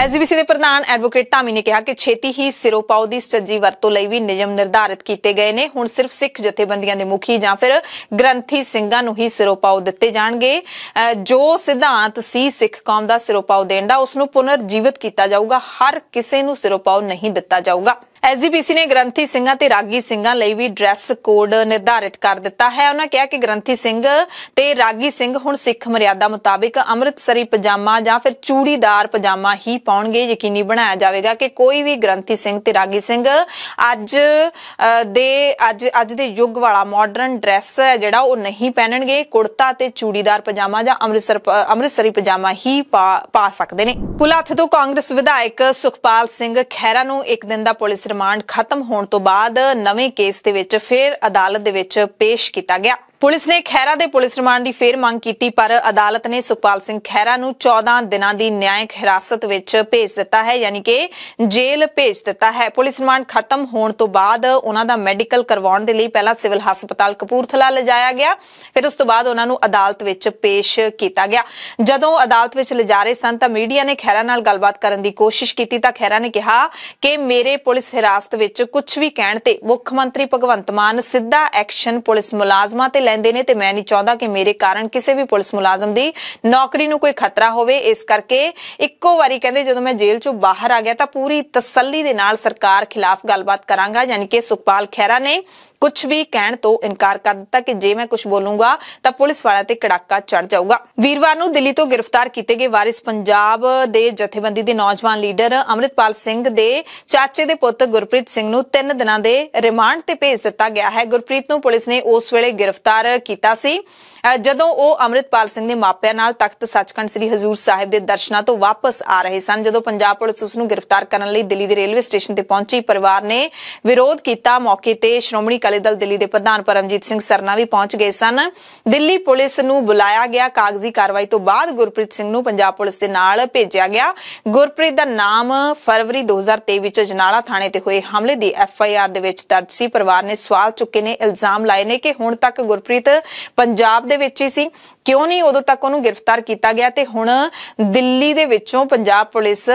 ਐਸਜੀਬੀਸੀ ਦੇ ਪ੍ਰਧਾਨ ਐਡਵੋਕੇਟ ਧਾਮੀ ਨੇ ਕਿਹਾ ਕਿ ਛੇਤੀ ਹੀ ਸਿਰੋਪਾਉ ਦੀ ਸੱਜੀ ਵਰਤੋਂ ਲਈ ਵੀ ਨਿਯਮ ਨਿਰਧਾਰਿਤ ਕੀਤੇ ਗਏ ਨੇ ਹੁਣ ਸਿਰਫ ਸਿੱਖ ਜਥੇਬੰਦੀਆਂ ਦੇ ਮੁਖੀ ਜਾਂ ਫਿਰ ਗ੍ਰੰਥੀ ਸਿੰਘਾਂ ਨੂੰ ਹੀ ਸਿਰੋਪਾਉ ਦਿੱਤੇ ਜਾਣਗੇ ਜੋ ਸਿਧਾਂਤ ਸੀ ਸਿੱਖ ਕੌਮ ਦਾ ਸਿਰੋਪਾਉ ਦੇਣ ਦਾ ਉਸ ਨੂੰ ਪੁਨਰ ਜੀਵਿਤ ਕੀਤਾ ਜਾਊਗਾ ਹਰ ਕਿਸੇ ਨੂੰ ਸਿਰੋਪਾਉ ਨਹੀਂ ਦਿੱਤਾ ਜਾਊਗਾ ਐਸਜੀਪੀਸੀ ਨੇ ਗ੍ਰੰਥੀ ਸਿੰਘਾਂ ਤੇ ਰਾਗੀ ਸਿੰਘਾਂ ਲਈ ਵੀ ਡਰੈਸ ਕੋਡ ਨਿਰਧਾਰਿਤ ਕਰ ਦਿੱਤਾ ਹੈ ਉਹਨਾਂ ਕਿਹਾ ਕਿ ਗ੍ਰੰਥੀ ਸਿੰਘ ਤੇ ਰਾਗੀ ਸਿੰਘ ਹੁਣ ਸਿੱਖ ਮਰਿਆਦਾ ਮੁਤਾਬਿਕ ਅੰਮ੍ਰਿਤਸਰੀ ਪਜਾਮਾ ਜਾਂ ਫਿਰ ਚੂੜੀਦਾਰ ਪਜਾਮਾ ਹੀ ਪਾਉਣਗੇ ਯਕੀਨੀ ਬਣਾਇਆ ਜਾਵੇਗਾ ਕਿ ਕੋਈ ਵੀ ਗ੍ਰੰਥੀ ਸਿੰਘ ਤੇ ਰਾਗੀ ਸਿੰਘ ਅੱਜ ਦੇ ਅੱਜ ਅੱਜ ਦੇ ਯੁੱਗ ਵਾਲਾ ਮਾਡਰਨ ਡਰੈਸ ਹੈ ਜਿਹੜਾ ਉਹ ਨਹੀਂ ਪਹਿਨਣਗੇ ਕੁੜਤਾ ਤੇ ਚੂੜੀਦਾਰ ਪਜਾਮਾ ਜਾਂ ਅੰਮ੍ਰਿਤਸਰ ਅੰਮ੍ਰਿਤਸਰੀ ਪਜਾਮਾ ਹੀ ਪਾ ਸਕਦੇ ਨੇ ਪੁਲਾਥ ਤੋਂ ਕਾਂਗਰਸ ਵਿਧਾਇਕ ਸੁਖਪਾਲ ਸਿੰਘ ਖਹਿਰਾ ਨੂੰ ਇੱਕ ਦਿਨ ਦਾ ਪੁਲਿਸ ਰਿਮਾਂਡ ਖਤਮ ਹੋਣ ਤੋਂ ਬਾਅਦ ਨਵੇਂ ਕੇਸ ਦੇ ਵਿੱਚ ਫਿਰ ਅਦਾਲਤ ਦੇ ਵਿੱਚ ਪੇਸ਼ ਕੀਤਾ ਗਿਆ ਪੁਲਿਸ ਨੇ ਖੈਰਾ ਦੇ ਪੁਲਿਸ ਰਿਮਾਂਡ ਦੀ ਫੇਰ ਮੰਗ ਕੀਤੀ ਪਰ ਅਦਾਲਤ ਨੇ ਸੁਖਪਾਲ ਸਿੰਘ ਖੈਰਾ ਨੂੰ 14 ਦਿਨਾਂ ਦੀ ਨਿਆਇਕ ਹਿਰਾਸਤ ਵਿੱਚ ਭੇਜ ਦਿੱਤਾ ਹੈ ਯਾਨੀ ਕਿ ਜੇਲ੍ਹ ਭੇਜ ਦਿੱਤਾ ਹੈ ਪੁਲਿਸ ਰਿਮਾਂਡ ਖਤਮ ਹੋਣ ਤੋਂ ਬਾਅਦ ਉਹਨਾਂ ਦਾ ਮੈਡੀਕਲ ਕਰਵਾਉਣ ਦੇ ਲਈ ਪਹਿਲਾਂ ਸਿਵਲ ਹਸਪਤਾਲ ਕਪੂਰਥਲਾ ਲਿਜਾਇਆ ਗਿਆ ਫਿਰ ਉਸ ਤੋਂ ਬਾਅਦ ਉਹਨਾਂ ਨੂੰ ਅਦਾਲਤ ਵਿੱਚ ਪੇਸ਼ ਕੀਤਾ ਗਿਆ ਜਦੋਂ ਅਦਾਲਤ ਵਿੱਚ ਲਿਜਾ ਰਹੇ ਸਨ ਤਾਂ ਮੀਡੀਆ ਨੇ ਖੈਰਾ ਨਾਲ ਗੱਲਬਾਤ ਕਰਨ ਦੀ ਕੋਸ਼ਿਸ਼ ਕੀਤੀ ਤਾਂ ਖੈਰਾ ਨੇ ਕਿਹਾ ਕਿ ਮੇਰੇ ਪੁਲਿਸ ਹਿਰਾਸਤ ਵਿੱਚ ਕੁਝ ਵੀ ਕਹਿਣ ਤੇ ਮੁੱਖ ਮੰਤਰੀ ਭਗਵੰਤ ਮਾਨ ਸਿੱਧਾ ਐਕਸ਼ਨ ਪੁਲਿਸ ਮੁਲਾਜ਼ਮਾਂ ਤੇ ਲੈਂਦੇ ਨੇ ਤੇ ਮੈਂ ਨਹੀਂ ਚਾਹੁੰਦਾ ਕਿ ਮੇਰੇ ਕਾਰਨ ਕਿਸੇ ਵੀ ਪੁਲਿਸ ਮੁਲਾਜ਼ਮ ਦੀ ਨੌਕਰੀ ਨੂੰ ਕੋਈ ਖਤਰਾ ਹੋਵੇ ਇਸ ਕਰਕੇ ਇੱਕੋ ਵਾਰੀ ਕਹਿੰਦੇ ਜਦੋਂ ਮੈਂ ਜੇਲ੍ਹ ਚੋਂ ਬਾਹਰ ਆ ਗਿਆ ਤਾਂ ਪੂਰੀ ਤਸੱਲੀ ਦੇ ਨਾਲ ਸਰਕਾਰ ਖਿਲਾਫ ਗੱਲਬਾਤ ਕਰਾਂਗਾ ਯਾਨੀ ਕਿ ਸੁਖਪਾਲ ਖਹਿਰਾ ਨੇ ਕੁਝ ਵੀ ਕਹਿਣ ਤੋਂ ਇਨਕਾਰ ਕਰ ਦਿੱਤਾ ਕਿ ਜੇ ਮੈਂ ਕੁਝ ਬੋਲੂੰਗਾ ਤਾਂ ਪੁਲਿਸ ਵਾਲਿਆਂ ਤੇ ਕੜਾਕਾ ਚੜ ਜਾਊਗਾ ਵੀਰਵਾਰ ਨੂੰ ਦਿੱਲੀ ਤੋਂ ਗ੍ਰਿਫਤਾਰ ਕੀਤੇ ਗਏ ਵਾਰਿਸ ਪੰਜਾਬ ਦੇ ਜਥੇਬੰਦੀ ਦੇ ਨੌਜਵਾਨ ਲੀਡਰ ਅਮਰਿਤਪਾਲ ਸਿੰਘ ਦੇ ਚਾਚੇ ਦੇ ਪੁੱਤ ਗੁਰਪ੍ਰੀਤ ਸਿੰਘ ਨੂੰ 3 ਦਿਨਾਂ ਦੇ ਰਿਮਾਂਡ ਤੇ ਭੇਜ ਦਿੱਤਾ ਗਿਆ ਹੈ ਗੁਰਪ੍ਰੀਤ ਨੂੰ ਪੁਲਿਸ ਨੇ ਉਸ ਵੇਲੇ ਗ੍ਰਿਫਤਾਰ ਕੀਤਾ ਸੀ ਜਦੋਂ ਉਹ ਅਮਰਿਤਪਾਲ ਸਿੰਘ ਦੇ ਮਾਪਿਆਂ ਨਾਲ ਤਖਤ ਸੱਚਖੰਡ ਸ੍ਰੀ ਹਜ਼ੂਰ ਸਾਹਿਬ ਦੇ ਦਰਸ਼ਨਾਂ ਤੋਂ ਵਾਪਸ ਆ ਰਹੇ ਸਨ ਜਦੋਂ ਪੰਜਾਬ ਪੁਲਿਸ ਉਸ ਨੂੰ ਗ੍ਰਿਫਤਾਰ ਕਰਨ ਲਈ ਦਿੱਲੀ ਦੇ ਰੇਲਵੇ ਸਟੇਸ਼ਨ ਤੇ ਪਹੁੰਚੀ ਪਰਿਵਾਰ ਨੇ ਵਿਰੋਧ ਕੀਤਾ ਮੌਕੇ ਤੇ ਸ਼੍ਰੋਮਣੀ ਅਕਾਲੀ ਦਲ ਦਿੱਲੀ ਦੇ ਪ੍ਰਧਾਨ ਪਰਮਜੀਤ ਸਿੰਘ ਸਰਨਾ ਵੀ ਪਹੁੰਚ ਗਏ ਸਨ ਦਿੱਲੀ ਪੁਲਿਸ ਨੂੰ ਬੁਲਾਇਆ ਗਿਆ ਕਾਗਜ਼ੀ ਕਾਰਵਾਈ ਤੋਂ ਬਾਅਦ ਗੁਰਪ੍ਰੀਤ ਸਿੰਘ ਨੂੰ ਪੰਜਾਬ ਪੁਲਿਸ ਦੇ ਨਾਲ ਭੇਜਿਆ ਗਿਆ ਗੁਰਪ੍ਰੀਤ ਦਾ ਨਾਮ ਫਰਵਰੀ 2023 ਵਿੱਚ ਜਨਾਲਾ ਥਾਣੇ ਤੇ ਹੋਏ ਹਮਲੇ ਦੀ ਐਫ ਆਈ ਆਰ ਦੇ ਵਿੱਚ ਦਰਜ ਸੀ ਪਰਿਵਾਰ ਨੇ ਸਵਾਲ ਚੁੱਕੇ ਨੇ ਇਲਜ਼ਾਮ ਲਾਏ ਨੇ ਕਿ ਹੁਣ ਤੱਕ ਗੁਰਪ੍ਰੀਤ ਪੰਜਾਬ ਦੇ ਵਿੱਚ ਹੀ ਸੀ ਕਿਉਂ ਨਹੀਂ ਉਦੋਂ ਤੱਕ ਉਹਨੂੰ ਗ੍ਰਿਫਤਾਰ ਕੀਤਾ ਗਿਆ ਤੇ ਹੁਣ ਦਿੱਲੀ ਦੇ ਵਿੱਚੋਂ ਪੰਜਾਬ ਪੁਲਿਸ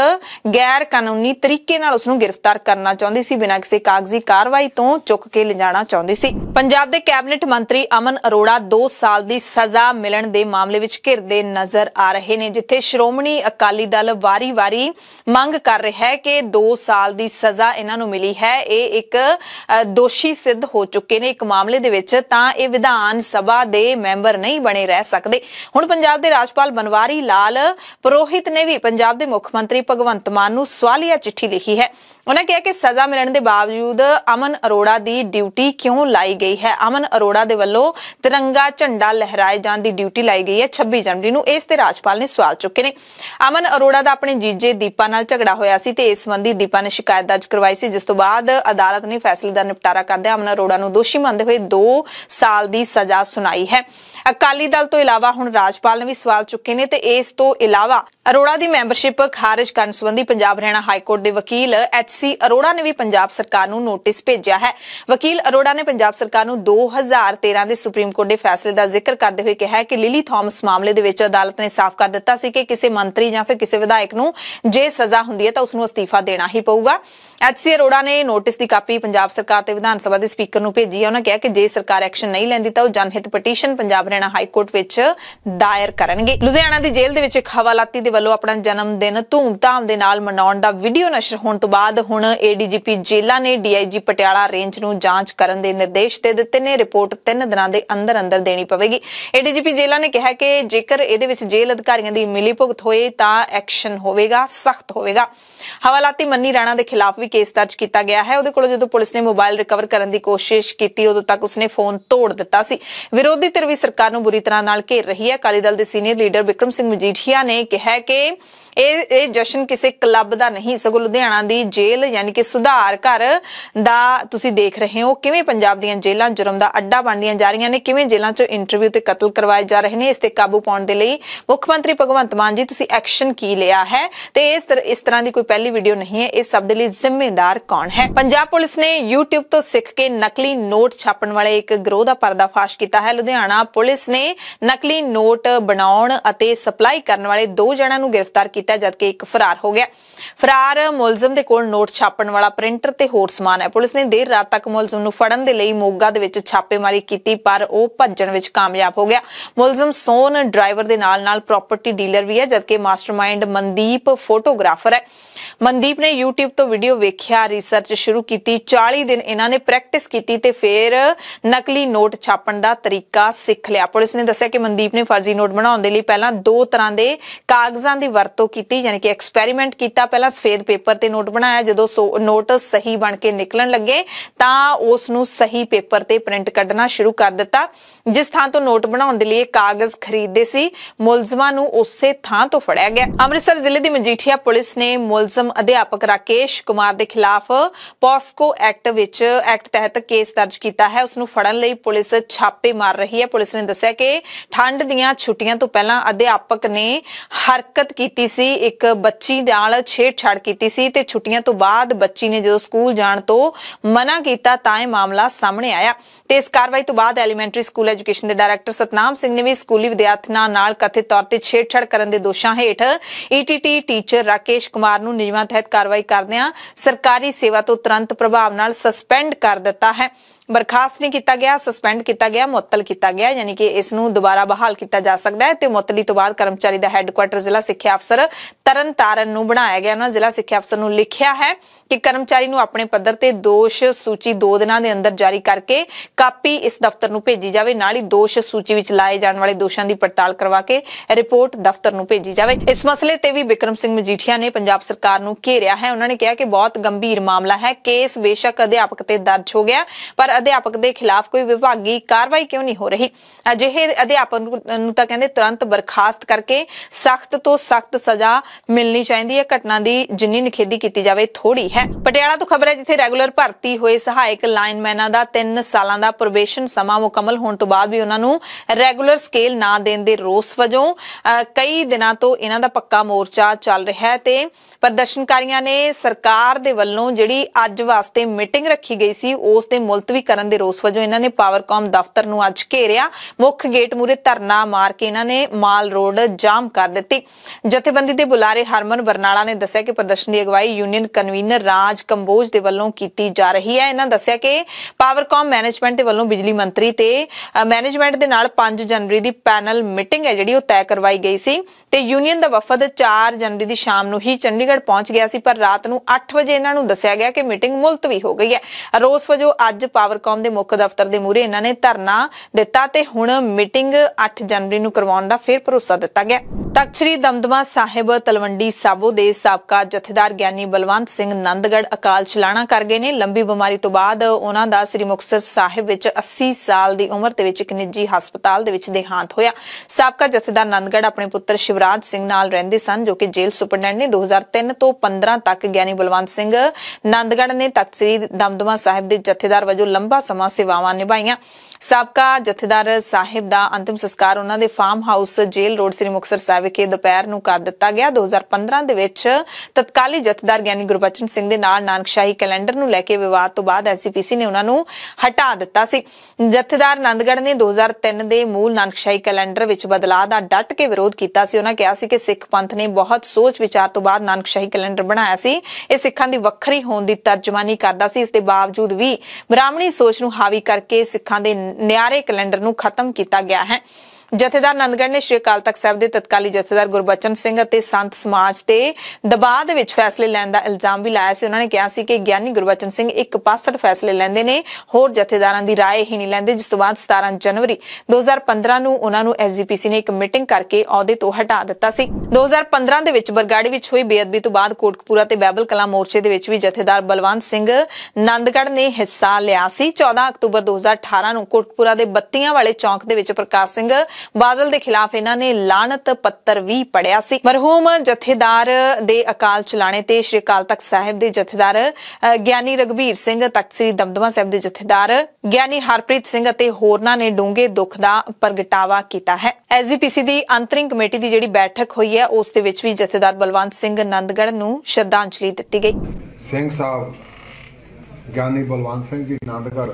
ਗੈਰ ਕਾਨੂੰਨੀ ਤਰੀਕੇ ਨਾਲ ਉਸ ਨੂੰ ਗ੍ਰਿਫਤਾਰ ਕਰਨਾ ਚਾਹੁੰਦੀ ਸੀ ਬਿਨਾਂ ਕਿਸੇ ਕਾਗਜ਼ੀ ਕਾਰਵਾਈ ਤੋਂ ਚੁੱਕ ਕੇ ਲਿਜਾਣਾ ਚਾਹੁੰਦੀ ਸੀ ਪੰਜਾਬ ਦੇ ਕੈਬਨਿਟ ਮੰਤਰੀ ਅਮਨ ਅਰੋੜਾ 2 ਸਾਲ ਦੀ ਸਜ਼ਾ ਮਿਲਣ ਦੇ ਮਾਮਲੇ ਵਿੱਚ ਘਿਰਦੇ ਨਜ਼ਰ ਆ ਰਹੇ ਨੇ ਜਿੱਥੇ ਸ਼੍ਰੋਮਣੀ ਅਕਾਲੀ ਦਲ ਵਾਰੀ-ਵਾਰੀ ਮੰਗ ਕਰ ਰਿਹਾ ਹੈ ਕਿ 2 ਸਾਲ ਦੀ ਸਜ਼ਾ ਇਹਨਾਂ ਨੂੰ ਮਿਲੀ ਹੈ ਇਹ ਇੱਕ ਦੋਸ਼ੀ ਸਿੱਧ ਹੋ ਚੁੱਕੇ ਨੇ ਇੱਕ ਮਾਮਲੇ ਦੇ ਵਿੱਚ ਤਾਂ ਇਹ ਵਿਧਾਨ ਸਭਾ ਦੇ ਮੈਂਬਰ ਨਹੀਂ ਬਣੇ ਰਹਿ ਸਕਦੇ ਸਕਦੇ ਹੁਣ ਪੰਜਾਬ ਦੇ ਰਾਜਪਾਲ ਬਨਵਾਰੀ ਲਾਲ ਪ੍ਰੋਹਿਤ ਨੇ ਵੀ ਪੰਜਾਬ ਦੇ ਮੁੱਖ ਮੰਤਰੀ ਭਗਵੰਤ ਮਾਨ ਨੂੰ ਸਵਾਲੀਆ ਚਿੱਠੀ ਲਿਖੀ ਹੈ ਉਹਨਾਂ ਕਿਹਾ ਕਿ ਸਜ਼ਾ ਮਿਲਣ ਦੇ ਬਾਵਜੂਦ ਅਮਨ ਅਰੋੜਾ ਦੀ ਡਿਊਟੀ ਕਿਉਂ ਲਾਈ ਗਈ ਹੈ ਅਮਨ ਅਰੋੜਾ ਦੇ ਵੱਲੋਂ ਤਿਰੰਗਾ ਝੰਡਾ ਲਹਿਰਾਏ ਜਾਣ ਦੀ ਡਿਊਟੀ ਲਾਈ ਗਈ ਹੈ 26 ਜਨਵਰੀ ਨੂੰ ਇਸ ਤੇ ਰਾਜਪਾਲ ਨੇ ਸਵਾਲ ਚੁੱਕੇ ਨੇ ਅਮਨ ਅਰੋੜਾ ਦਾ ਆਪਣੇ ਜੀਜੇ ਦੀਪਾ ਨਾਲ ਝਗੜਾ ਹੋਇਆ ਸੀ ਤੇ ਇਸ ਸੰਬੰਧੀ ਦੀਪਾ ਨੇ ਸ਼ਿਕਾਇਤ ਦਰਜ ਕਰਵਾਈ ਸੀ ਜਿਸ ਤੋਂ ਬਾਅਦ ਅਦਾਲਤ ਨੇ ਫੈਸਲੇ ਦਾ ਨਿਪਟਾਰਾ ਕਰਦੇ ਅਮਨ ਅਰੋੜਾ ਨੂੰ ਦੋਸ਼ੀ ਮੰਨਦੇ ਹੋਏ 2 ਸਾਲ ਦੀ ਸਜ਼ਾ ਸੁਣਾਈ ਹੈ ਅਕਾਲੀ ਦਲ ਤੋਂ ਇਲਾਵਾ ਹੁਣ ਰਾਜਪਾਲ ਨੇ ਵੀ ਸਵਾਲ ਚੁੱਕੇ ਨੇ ਤੇ ਇਸ ਤੋਂ ਇਲਾਵਾ ਅਰੋੜਾ ਦੀ ਮੈਂਬਰਸ਼ਿਪ ਖਾਰਜ ਕਰਨ ਸੰਬੰਧੀ ਪੰਜਾਬ ਹਰਿਆਣਾ ਹਾਈ ਕੋਰਟ ਦੇ ਵਕੀਲ ਐਚ ਸੀ ਅਰੋੜਾ ਨੇ ਵੀ ਪੰਜਾਬ ਸਰਕਾਰ ਨੂੰ ਨੋਟਿਸ ਭੇਜਿਆ ਹੈ ਵਕੀਲ ਅਰੋੜਾ ਨੇ ਪੰਜਾਬ ਸਰਕਾਰ ਨੂੰ 2013 ਦੇ ਸੁਪਰੀਮ ਕੋਰਟ ਦੇ ਫੈਸਲੇ ਦਾ ਜ਼ਿਕਰ ਕਰਦੇ ਹੋਏ ਕਿਹਾ ਕਿ ਲਿਲੀ ਥਾਮਸ ਮਾਮਲੇ ਦੇ ਵਿੱਚ ਅਦਾਲਤ ਨੇ ਸਾਫ਼ ਕਰ ਦਿੱਤਾ ਸੀ ਕਿ ਕਿਸੇ ਮੰਤਰੀ ਜਾਂ ਫਿਰ ਕਿਸੇ ਵਿਧਾਇਕ ਨੂੰ ਜੇ ਸਜ਼ਾ ਹੁੰਦੀ ਹੈ ਤਾਂ ਉਸ ਨੂੰ ਅਸਤੀਫਾ ਦੇਣਾ ਹੀ ਪਊਗਾ ਐਚ ਸੀ ਅਰੋੜਾ ਨੇ ਨੋਟਿਸ ਦੀ ਕਾਪੀ ਪੰਜਾਬ ਸਰਕਾਰ ਤੇ ਵਿਧਾਨ ਸਭਾ ਦੇ ਸਪੀਕਰ ਨੂੰ ਭੇਜੀ ਹੈ ਉਹਨਾਂ ਕਿਹਾ ਕਿ ਜੇ ਸਰਕਾਰ ਐਕਸ਼ਨ ਨਹੀਂ ਲੈਂਦੀ ਤਾਂ ਉਹ ਜਨਹਿਤ petition Punjab Haryana high court ਵਿੱਚ ਦਾਇਰ ਕਰਨਗੇ ਲੁਧਿਆਣਾ ਦੀ ਜੇਲ੍ਹ ਦੇ ਵਿੱਚ ਇੱਕ ਹਵਾਲਾਤੀ ਦੇ ਵੱਲੋਂ ਆਪਣਾ ਜਨਮ ਦਿਨ ਧੂਮਧਾਮ ਦੇ ਨਾਲ ਮਨਾਉਣ ਦਾ ਵੀਡੀਓ ਨਸ਼ਰ ਹੋਣ ਤੋਂ ਬਾਅਦ ਹੁਣ ਏਡੀਜੀਪੀ ਜੇਲਾ ਨੇ ਡੀਆਈਜੀ ਪਟਿਆਲਾ ਰੇਂਜ ਨੂੰ ਜਾਂਚ ਕਰਨ ਦੇ ਨਿਰਦੇਸ਼ ਦੇ ਦਿੱਤੇ ਨੇ ਰਿਪੋਰਟ 3 ਦਿਨਾਂ ਦੇ ਅੰਦਰ ਅੰਦਰ ਦੇਣੀ ਪਵੇਗੀ ਏਡੀਜੀਪੀ ਜੇਲਾ ਨੇ ਕਿਹਾ ਕਿ ਜੇਕਰ ਇਹਦੇ ਵਿੱਚ ਜੇਲ੍ਹ ਅਧਿਕਾਰੀਆਂ ਦੀ ਮਿਲੀਭੁਗਤ ਹੋਏ ਤਾਂ ਐਕਸ਼ਨ ਹੋਵੇਗਾ ਸਖਤ ਹੋਵੇਗਾ ਹਵਾਲਾਤੀ ਮੰਨੀ ਰਾਣਾ ਦੇ ਖਿਲਾਫ ਵੀ ਕੇਸ ਦਰਜ ਕੀਤਾ ਗਿਆ ਹੈ ਉਹਦੇ ਕੋਲ ਜਦੋਂ ਪੁਲਿਸ ਨੇ ਮੋਬਾਈਲ ਰਿਕਵਰ ਕਰਨ ਦੀ ਕੋਸ਼ਿਸ਼ ਕੀਤੀ ਉਦੋਂ ਤੱਕ ਉਸਨੇ ਫੋਨ ਤੋੜ ਦਿੱਤਾ ਸੀ ਵਿਰੋਧੀ ਧਿਰ ਵੀ ਸਰਕਾਰ ਨੂੰ ਬੁਰੀ ਤਰ੍ਹਾਂ ਨਾਲ ਘੇਰ ਰਹੀ ਹੈ ਅਕਾਲੀ ਦਲ ਦੇ ਸੀਨੀਅਰ ਲੀਡਰ ਵਿਕਰਮ ਸਿੰਘ ਮਜੀਠੀਆ ਨੇ ਕਿਹਾ ਕੇ ਇਹ ਇਹ ਜਸ਼ਨ ਕਿਸੇ ਕਲੱਬ ਦਾ ਨਹੀਂ ਸਗੋਂ ਲੁਧਿਆਣਾ ਦੀ ਜੇਲ੍ਹ ਯਾਨੀ ਕਿ ਸੁਧਾਰ ਘਰ ਦਾ ਤੁਸੀਂ ਦੇਖ ਰਹੇ ਹੋ ਕਿਵੇਂ ਪੰਜਾਬ ਦੀਆਂ ਜੇਲ੍ਹਾਂ ਜੁਰਮ ਦਾ ਅੱਡਾ ਬਣਦੀਆਂ ਜਾ ਰਹੀਆਂ ਨੇ ਕਿਵੇਂ ਜੇਲ੍ਹਾਂ 'ਚ ਇੰਟਰਵਿਊ ਤੇ ਕਤਲ ਕਰਵਾਏ ਜਾ ਰਹੇ ਨੇ ਇਸ ਤੇ ਕਾਬੂ ਪਾਉਣ ਦੇ ਲਈ ਮੁੱਖ ਮੰਤਰੀ ਭਗਵੰਤ ਮਾਨ ਜੀ ਤੁਸੀਂ ਐਕਸ਼ਨ ਕੀ ਲਿਆ ਹੈ ਤੇ ਇਸ ਇਸ ਤਰ੍ਹਾਂ ਦੀ ਕੋਈ ਪਹਿਲੀ ਵੀਡੀਓ ਨਹੀਂ ਹੈ ਇਸ ਸਭ ਦੇ ਲਈ ਜ਼ਿੰਮੇਦਾਰ ਕੌਣ ਹੈ ਪੰਜਾਬ ਪੁਲਿਸ ਨੇ YouTube ਤੋਂ ਸਿੱਖ ਕੇ ਨਕਲੀ ਨੋਟ ਛਾਪਣ ਵਾਲੇ ਇੱਕ ਗਰੋਹ ਦਾ ਪਰਦਾਫਾਸ਼ ਕੀਤਾ ਹੈ ਲੁਧਿਆਣਾ ਪੁਲਿਸ ਨੇ ਨਕਲੀ ਨੋਟ ਬਣਾਉਣ ਅਤੇ ਸਪਲਾਈ ਕਰਨ ਵਾਲੇ ਦੋ ਜਣਾਂ ਨੂੰ ਗ੍ਰਿਫਤਾਰ ਕੀਤਾ ਕੀਤਾ ਜਦਕਿ ਇੱਕ ਫਰਾਰ ਹੋ ਗਿਆ ਫਰਾਰ ਮੁਲਜ਼ਮ ਦੇ ਕੋਲ ਨੋਟ ਛਾਪਣ ਵਾਲਾ ਪ੍ਰਿੰਟਰ ਤੇ ਹੋਰ ਸਮਾਨ ਹੈ ਪੁਲਿਸ ਨੇ ਦੇਰ ਰਾਤ ਤੱਕ ਮੁਲਜ਼ਮ ਨੂੰ ਫੜਨ ਦੇ ਲਈ ਮੋਗਾ ਦੇ ਵਿੱਚ ਛਾਪੇਮਾਰੀ ਕੀਤੀ ਪਰ ਉਹ ਭੱਜਣ ਵਿੱਚ ਕਾਮਯਾਬ ਹੋ ਗਿਆ ਮੁਲਜ਼ਮ ਸੋਨ ਡਰਾਈਵਰ ਦੇ ਨਾਲ ਨਾਲ ਪ੍ਰਾਪਰਟੀ ਡੀਲਰ ਵੀ ਹੈ ਜਦਕਿ ਮਾਸਟਰਮਾਈਂਡ ਮਨਦੀਪ ਫੋਟੋਗ੍ਰਾਫਰ ਹੈ ਮਨਦੀਪ ਨੇ YouTube ਤੋਂ ਵੀਡੀਓ ਵੇਖਿਆ ਰਿਸਰਚ ਸ਼ੁਰੂ ਕੀਤੀ 40 ਦਿਨ ਇਹਨਾਂ ਨੇ ਪ੍ਰੈਕਟਿਸ ਕੀਤੀ ਤੇ ਫਿਰ ਨਕਲੀ ਨੋਟ ਛਾਪਣ ਦਾ ਤਰੀਕਾ ਸਿੱਖ ਲਿਆ ਪੁਲਿਸ ਨੇ ਦੱਸਿਆ ਕਿ ਮਨਦੀਪ ਨੇ ਫਰਜ਼ੀ ਨੋਟ ਬਣਾਉਣ ਦੇ ਲਈ ਪਹਿਲਾਂ ਦੋ ਤਰ੍ਹਾਂ ਦੇ ਕਾਗਜ਼ਾਂ ਦੀ ਵਰਤੋਂ ਕੀਤੀ ਯਾਨੀ ਕਿ ਐਕਸਪੈਰੀਮੈਂਟ ਕੀਤਾ ਪਹਿਲਾਂ ਸਫੇਦ ਪੇਪਰ ਤੇ ਨੋਟ ਬਣਾਇਆ ਜਦੋਂ ਨੋਟ ਸਹੀ ਬਣ ਕੇ ਨਿਕਲਣ ਲੱਗੇ ਤਾਂ ਉਸ ਨੂੰ ਸਹੀ ਪੇਪਰ ਤੇ ਪ੍ਰਿੰਟ ਕੱਢਣਾ ਸ਼ੁਰੂ ਕਰ ਦਿੱਤਾ ਜਿਸ ਥਾਂ ਤੋਂ ਨੋਟ ਬਣਾਉਣ ਦੇ ਲਈ ਕਾਗਜ਼ ਖਰੀਦੇ ਸੀ ਮੁਲਜ਼ਮਾਂ ਨੂੰ ਉਸੇ ਥਾਂ ਤੋਂ ਫੜਿਆ ਗਿਆ ਅੰਮ੍ਰਿਤਸਰ ਜ਼ਿਲ੍ਹੇ ਦੀ ਮਜੀਠੀਆ ਪੁਲਿਸ ਨੇ ਮੁਲਜ਼ਮ ਮੁਲਾਜ਼ਮ ਅਧਿਆਪਕ ਰਾਕੇਸ਼ ਕੁਮਾਰ ਦੇ ਖਿਲਾਫ ਪੋਸਕੋ ਐਕਟ ਵਿੱਚ ਐਕਟ ਤਹਿਤ ਕੇਸ ਦਰਜ ਕੀਤਾ ਹੈ ਉਸ ਨੂੰ ਫੜਨ ਲਈ ਪੁਲਿਸ ਛਾਪੇ ਮਾਰ ਰਹੀ ਹੈ ਪੁਲਿਸ ਨੇ ਦੱਸਿਆ ਕਿ ਠੰਡ ਦੀਆਂ ਛੁੱਟੀਆਂ ਤੋਂ ਪਹਿਲਾਂ ਅਧਿਆਪਕ ਨੇ ਹਰਕਤ ਕੀਤੀ ਸੀ ਇੱਕ ਬੱਚੀ ਨਾਲ ਛੇੜਛਾੜ ਕੀਤੀ ਸੀ ਤੇ ਛੁੱਟੀਆਂ ਤੋਂ ਬਾਅਦ ਬੱਚੀ ਨੇ ਜਦੋਂ ਸਕੂਲ ਜਾਣ ਤੋਂ ਮਨਾ ਕੀਤਾ ਤਾਂ ਇਹ ਮਾਮਲਾ ਸਾਹਮਣੇ ਆਇਆ ਤੇ ਇਸ ਕਾਰਵਾਈ ਤੋਂ ਬਾਅਦ ਐਲੀਮੈਂਟਰੀ ਸਕੂਲ ਐਜੂਕੇਸ਼ਨ ਦੇ ਡਾਇਰੈਕਟਰ ਸਤਨਾਮ ਸਿੰਘ ਨੇ ਵੀ ਸਕੂਲੀ ਵਿਦਿਆਰਥੀਆਂ ਨਾਲ ਕਥਿਤ ਤੌਰ ਤੇ ਛੇੜਛਾੜ ਕਰਨ ਦੇ ਦੋਸ਼ਾਂ ਹੇਠ ਈਟੀਟੀ ਟੀਚਰ ਰਾਕੇਸ਼ ਕੁਮਾਰ ਨੂੰ ਨਿਯਮਾਂ ਤਹਿਤ ਕਾਰਵਾਈ ਕਰਦਿਆਂ ਸਰਕਾਰੀ ਸੇਵਾ ਤੋਂ ਤੁਰੰਤ ਪ੍ਰਭਾਵ ਨਾਲ ਸਸਪੈਂਡ ਕਰ ਦਿੱਤਾ ਹੈ ਬਰਖਾਸਤ ਨਹੀਂ ਕੀਤਾ ਗਿਆ ਸਸਪੈਂਡ ਕੀਤਾ ਗਿਆ ਮੁਅੱਤਲ ਕੀਤਾ ਗਿਆ ਯਾਨੀ ਕਿ ਇਸ ਨੂੰ ਦੁਬਾਰਾ ਬਹਾਲ ਕੀਤਾ ਜਾ ਸਕਦਾ ਹੈ ਤੇ ਮੁਅੱਤਲੀ ਤੋਂ ਬਾਅਦ ਕਰਮਚਾਰੀ ਦਾ ਹੈੱਡਕੁਆਰਟਰ ਜ਼ਿਲ੍ਹਾ ਸਿੱਖਿਆ ਅਫਸਰ ਤਰਨਤਾਰਨ ਨੂੰ ਬਣਾਇਆ ਗਿਆ ਉਹਨਾਂ ਜ਼ਿਲ੍ਹਾ ਸਿੱਖਿਆ ਅਫਸਰ ਨੂੰ ਲਿਖਿਆ ਹੈ ਕਿ ਕਰਮਚਾਰੀ ਨੂੰ ਆਪਣੇ ਪੱਧਰ ਤੇ ਦੋਸ਼ ਸੂਚੀ 2 ਦਿਨਾਂ ਦੇ ਅੰਦਰ ਜਾਰੀ ਕਰਕੇ ਕਾਪੀ ਇਸ ਦਫ਼ਤਰ ਨੂੰ ਭੇਜੀ ਜਾਵੇ ਨਾਲ ਹੀ ਦੋਸ਼ ਸੂਚੀ ਵਿੱਚ ਲਾਏ ਜਾਣ ਵਾਲੇ ਦੋਸ਼ਾਂ ਦੀ ਪੜਤਾਲ ਕਰਵਾ ਕੇ ਰਿਪੋਰਟ ਦਫ਼ਤਰ ਨੂੰ ਭੇਜੀ ਜਾਵੇ ਇਸ ਮਸਲੇ ਤੇ ਵੀ ਵਿਕਰਮ ਸਿੰਘ ਮਜੀਠੀਆ ਨੇ ਪੰਜਾਬ ਸਰਕਾਰ ਨੂੰ ਘੇਰਿਆ ਹੈ ਉਹਨਾਂ ਨੇ ਕਿਹਾ ਕਿ ਬਹੁਤ ਗੰਭੀਰ ਮਾਮਲਾ ਹੈ ਕੇਸ ਬੇਸ਼ੱਕ ਅਧਿਆਪਕ ਤੇ ਦਰਜ ਹੋ ਗਿਆ ਪਰ ਅਧਿਆਪਕ ਦੇ ਖਿਲਾਫ ਕੋਈ ਵਿਭਾਗੀ ਕਾਰਵਾਈ ਕਿਉਂ ਨਹੀਂ ਹੋ ਰਹੀ ਅਜਿਹੇ ਅਧਿਆਪਕ ਨੂੰ ਤਾਂ ਕਹਿੰਦੇ ਤੁਰੰਤ ਬਰਖਾਸਤ ਕਰਕੇ ਸਖਤ ਤੋਂ ਸਖਤ ਸਜ਼ਾ ਮਿਲਣੀ ਚਾਹੀਦੀ ਹੈ ਘਟਨਾ ਦੀ ਜਿੰਨੀ ਨਿਖੇਦੀ ਕੀਤੀ ਜਾਵੇ ਥੋੜੀ ਹੈ ਪਟਿਆਲਾ ਤੋਂ ਖਬਰ ਹੈ ਜਿੱਥੇ ਰੈਗੂਲਰ ਭਰਤੀ ਹੋਏ ਸਹਾਇਕ ਲਾਈਨਮੈਨਾਂ ਦਾ 3 ਸਾਲਾਂ ਦਾ ਪ੍ਰੋਬੇਸ਼ਨ ਸਮਾਂ ਮੁਕੰਮਲ ਹੋਣ ਤੋਂ ਬਾਅਦ ਵੀ ਉਹਨਾਂ ਨੂੰ ਰੈਗੂਲਰ ਸਕੇਲ ਨਾ ਦੇਣ ਦੇ ਰੋਸ ਵਜੋਂ ਕਈ ਦਿਨਾਂ ਤੋਂ ਇਹਨਾਂ ਦਾ ਪੱਕਾ ਮੋਰਚਾ ਚੱਲ ਰਿਹਾ ਹੈ ਤੇ ਪ੍ਰਦਰਸ਼ਨਕਾਰੀਆਂ ਨੇ ਸਰਕਾਰ ਦੇ ਵੱਲੋਂ ਜਿਹੜੀ ਅੱਜ ਵਾਸਤੇ ਮੀਟਿੰਗ ਰੱਖੀ ਗਈ ਸੀ ਉਸ ਤੇ ਮੁਲਤਵੀ ਕਰਨ ਦੇ ਰੋਸ ਵਜੋਂ ਇਹਨਾਂ ਨੇ ਪਾਵਰਕਾਮ ਦਫ਼ਤਰ ਨੂੰ ਅੱਜ ਘੇਰਿਆ ਮੁੱਖ ਗੇਟ ਮੂਰੇ ਧਰਨਾ ਮਾਰ ਕੇ ਇਹਨਾਂ ਨੇ ਮਾਲ ਰੋਡ ਜਾਮ ਕਰ ਦਿੱਤੀ ਜਥੇਬੰਦੀ ਦੇ ਬੁਲਾਰੇ ਹਰਮਨ ਬਰਨਾਲਾ ਨੇ ਦੱਸਿਆ ਕਿ ਪ੍ਰਦਰਸ਼ਨ ਦੀ ਅਗਵਾਈ ਯੂਨੀਅਨ ਕਨਵੀਨਰ ਰਾਜ ਕੰਬੋਜ ਦੇ ਵੱਲੋਂ ਕੀਤੀ ਜਾ ਰਹੀ ਹੈ ਇਹਨਾਂ ਦੱਸਿਆ ਕਿ ਪਾਵਰਕਾਮ ਮੈਨੇਜਮੈਂਟ ਦੇ ਵੱਲੋਂ ਬਿਜਲੀ ਮੰਤਰੀ ਤੇ ਮੈਨੇਜਮੈਂਟ ਦੇ ਨਾਲ 5 ਜਨਵਰੀ ਦੀ ਪੈਨਲ ਮੀਟਿੰਗ ਹੈ ਜਿਹੜੀ ਉਹ ਤੈਅ ਕਰਵਾਈ ਗਈ ਸੀ ਤੇ ਯੂਨੀਅਨ ਦਾ ਵਫਦ 4 ਜਨਵਰੀ ਦੀ ਸ਼ਾਮ ਨੂੰ ਹੀ ਚੰਡੀਗੜ੍ਹ ਪਹੁੰਚ ਗਿਆ ਸੀ ਪਰ ਰਾਤ ਨੂੰ 8 ਵਜੇ ਇਹਨਾਂ ਨੂੰ ਦੱਸਿਆ ਗਿਆ ਕਿ ਮੀਟਿੰਗ ਮੁਲਤਵੀ ਹੋ ਗਈ ਹੈ ਰੋਸ ਵਜੋਂ ਅੱਜ ਪਾਵਰ ਪਾਵਰਕਾਮ ਦੇ ਮੁੱਖ ਦਫ਼ਤਰ ਦੇ ਮੂਹਰੇ ਇਹਨਾਂ ਨੇ ਧਰਨਾ ਦਿੱਤਾ ਤੇ ਹੁਣ ਮੀਟਿੰਗ 8 ਜਨਵਰੀ ਨੂੰ ਕਰਵਾਉਣ ਦਾ ਫੇਰ ਭਰੋਸਾ ਦਿੱਤਾ ਗਿਆ ਤਖਤ ਸ੍ਰੀ ਦਮਦਮਾ ਸਾਹਿਬ ਤਲਵੰਡੀ ਸਾਬੋ ਦੇ ਸਾਬਕਾ ਜਥੇਦਾਰ ਗਿਆਨੀ ਬਲਵੰਤ ਸਿੰਘ ਨੰਦਗੜ ਅਕਾਲ ਚਲਾਣਾ ਕਰ ਗਏ ਨੇ ਲੰਬੀ ਬਿਮਾਰੀ ਤੋਂ ਬਾਅਦ ਉਹਨਾਂ ਦਾ ਸ੍ਰੀ ਮੁਕਤਸਰ ਸਾਹਿਬ ਵਿੱਚ 80 ਸਾਲ ਦੀ ਉਮਰ ਦੇ ਵਿੱਚ ਇੱਕ ਨਿੱਜੀ ਹਸਪਤਾਲ ਦੇ ਵਿੱਚ ਦੇਹਾਂਤ ਹੋਇਆ ਸਾਬਕਾ ਜਥੇਦਾਰ ਨੰਦਗੜ ਆਪਣੇ ਪੁੱਤਰ ਸ਼ਿਵਰਾਜ ਸਿੰਘ ਨਾਲ ਰਹਿੰਦੇ ਸਨ ਜੋ ਕਿ ਜੇਲ੍ਹ ਸੁਪਰਡੈਂਟ ਨੇ 2003 ਤੋਂ 15 ਤੱਕ ਗਿਆਨੀ ਬਲਵੰਤ ਸਿੰਘ ਨੰਦਗੜ ਨੇ ਤਖਤ ਸ੍ਰੀ ਦਮਦਮਾ ਸਾਹਿਬ ਦੇ ਜਥੇਦਾਰ ਵਜੋਂ ਲੰਬਾ ਸਮਾਂ ਸੇਵਾਵਾਂ ਨਿਭਾਈਆਂ ਸਾਬਕਾ ਜਥੇਦਾਰ ਸਾਹਿਬ ਦਾ ਅੰਤਿਮ ਸੰਸਕਾਰ ਉਹਨਾਂ ਦੇ farm house jail road Sri Muktsar Sahib ਵਿਖੇ ਦੁਪਹਿਰ ਨੂੰ ਕਰ ਦਿੱਤਾ ਗਿਆ 2015 ਦੇ ਵਿੱਚ ਤਤਕਾਲੀ ਜਥੇਦਾਰ ਗਿਆਨੀ ਗੁਰਬਚਨ ਸਿੰਘ ਦੇ ਨਾਲ ਨਾਨਕਸ਼ਾਹੀ ਕੈਲੰਡਰ ਨੂੰ ਲੈ ਕੇ ਵਿਵਾਦ ਤੋਂ ਬਾਅਦ ਐਸਸੀਪੀਸੀ ਨੇ ਉਹਨਾਂ ਨੂੰ ਹਟਾ ਦਿੱਤਾ ਸੀ ਜਥੇਦਾਰ ਆਨੰਦਗੜ੍ਹ ਨੇ 2003 ਦੇ ਮੂਲ ਨਾਨਕਸ਼ਾਹੀ ਕੈਲੰਡਰ ਵਿੱਚ ਬਦਲਾਅ ਦਾ ਡਟ ਕੇ ਵਿਰੋਧ ਕੀਤਾ ਸੀ ਉਹਨਾਂ ਕਿਹਾ ਸੀ ਕਿ ਸਿੱਖ ਪੰਥ ਨੇ ਬਹੁਤ ਸੋਚ ਵਿਚਾਰ ਤੋਂ ਬਾਅਦ ਨਾਨਕਸ਼ਾਹੀ ਕੈਲੰਡਰ ਬਣਾਇਆ ਸੀ ਇਹ ਸਿੱਖਾਂ ਦੀ ਵੱਖਰੀ ਹੋਣ ਦੀ ਤਰਜਮਾਨੀ ਕਰਦਾ ਸੀ ਇਸ ਦੇ ਬਾਵਜੂਦ ਵੀ ਬ੍ਰਾਹਮਣੀ ਸੋਚ ਨੂੰ ਹਾਵੀ ਕਰਕੇ ਸਿੱਖਾਂ ਦੇ ਨਿਆਰੇ ਕੈਲੰਡਰ ਨੂੰ ਖਤਮ ਕੀਤਾ ਗਿਆ ਹੈ ਜਥੇਦਾਰ ਨੰਦਗੜ ਨੇ ਸ਼੍ਰੀ ਅਕਾਲ ਤਖਤ ਸਾਹਿਬ ਦੇ ਤਤਕਾਲੀ ਜਥੇਦਾਰ ਗੁਰਬਚਨ ਸਿੰਘ ਅਤੇ ਸੰਤ ਸਮਾਜ ਤੇ ਦਬਾਅ ਦੇ ਵਿੱਚ ਫੈਸਲੇ ਲੈਣ ਦਾ ਇਲਜ਼ਾਮ ਵੀ ਲਾਇਆ ਸੀ ਉਹਨਾਂ ਨੇ ਕਿਹਾ ਸੀ ਕਿ ਗਿਆਨੀ ਗੁਰਬਚਨ ਸਿੰਘ ਇੱਕ ਪਾਸੜ ਫੈਸਲੇ ਲੈਂਦੇ ਨੇ ਹੋਰ ਜਥੇਦਾਰਾਂ ਦੀ رائے ਹੀ ਨਹੀਂ ਲੈਂਦੇ ਜਿਸ ਤੋਂ ਬਾਅਦ 17 ਜਨਵਰੀ 2015 ਨੂੰ ਉਹਨਾਂ ਨੂੰ ਐਸਜੀਪੀਸੀ ਨੇ ਇੱਕ ਮੀਟਿੰਗ ਕਰਕੇ ਅਹੁਦੇ ਤੋਂ ਹਟਾ ਦਿੱਤਾ ਸੀ 2015 ਦੇ ਵਿੱਚ ਬਰਗਾੜੀ ਵਿੱਚ ਹੋਈ ਬੇਅਦਬੀ ਤੋਂ ਬਾਅਦ ਕੋਟਕਪੂਰਾ ਤੇ ਬੈਬਲ ਕਲਾ ਮੋਰਚੇ ਦੇ ਵਿੱਚ ਵੀ ਜਥੇਦਾਰ ਬਲਵੰਤ ਸਿੰਘ ਨੰਦਗੜ ਨੇ ਹਿੱਸਾ ਲਿਆ ਸੀ 14 ਅਕਤੂਬਰ 2018 ਨੂੰ ਕੋਟਕਪੂਰਾ ਦੇ ਬੱਤੀਆਂ ਵਾਲੇ ਚੌਂਕ ਦੇ ਵਿੱਚ ਪ੍ਰਕਾਸ਼ ਸਿੰਘ ਬਾਦਲ ਦੇ ਖਿਲਾਫ ਇਹਨਾਂ ਨੇ ਲਾਨਤ ਪੱਤਰ ਵੀ ਪੜਿਆ ਸੀ ਮਰਹੂਮ ਜਥੇਦਾਰ ਦੇ ਅਕਾਲ ਚਲਾਣੇ ਤੇ ਸ਼੍ਰੀ ਅਕਾਲ ਤਖਤ ਸਾਹਿਬ ਦੇ ਜਥੇਦਾਰ ਗਿਆਨੀ ਰਗਵੀਰ ਸਿੰਘ ਤਖਤ ਸ੍ਰੀ ਦਮਦਮਾ ਸਾਹਿਬ ਦੇ ਜਥੇਦਾਰ ਗਿਆਨੀ ਹਰਪ੍ਰੀਤ ਸਿੰਘ ਅਤੇ ਹੋਰਨਾਂ ਨੇ ਡੂੰਘੇ ਦੁੱਖ ਦਾ ਪ੍ਰਗਟਾਵਾ ਕੀਤਾ ਹੈ ਐਸਜੀਪੀਸੀ ਦੀ ਅੰਤਰਿੰਗ ਕਮੇਟੀ ਦੀ ਜਿਹੜੀ ਬੈਠਕ ਹੋਈ ਹੈ ਉਸ ਦੇ ਵਿੱਚ ਵੀ ਜਥੇਦਾਰ ਬਲਵੰਤ ਸਿੰਘ ਨੰਦਗੜ ਨੂੰ ਸ਼ਰਧਾਂਜਲੀ ਦਿੱਤੀ ਗਈ ਸਿੰਘ ਸਾਹਿਬ ਗਿਆਨੀ ਬਲਵੰਤ ਸਿੰਘ ਜੀ ਨੰਦਗੜ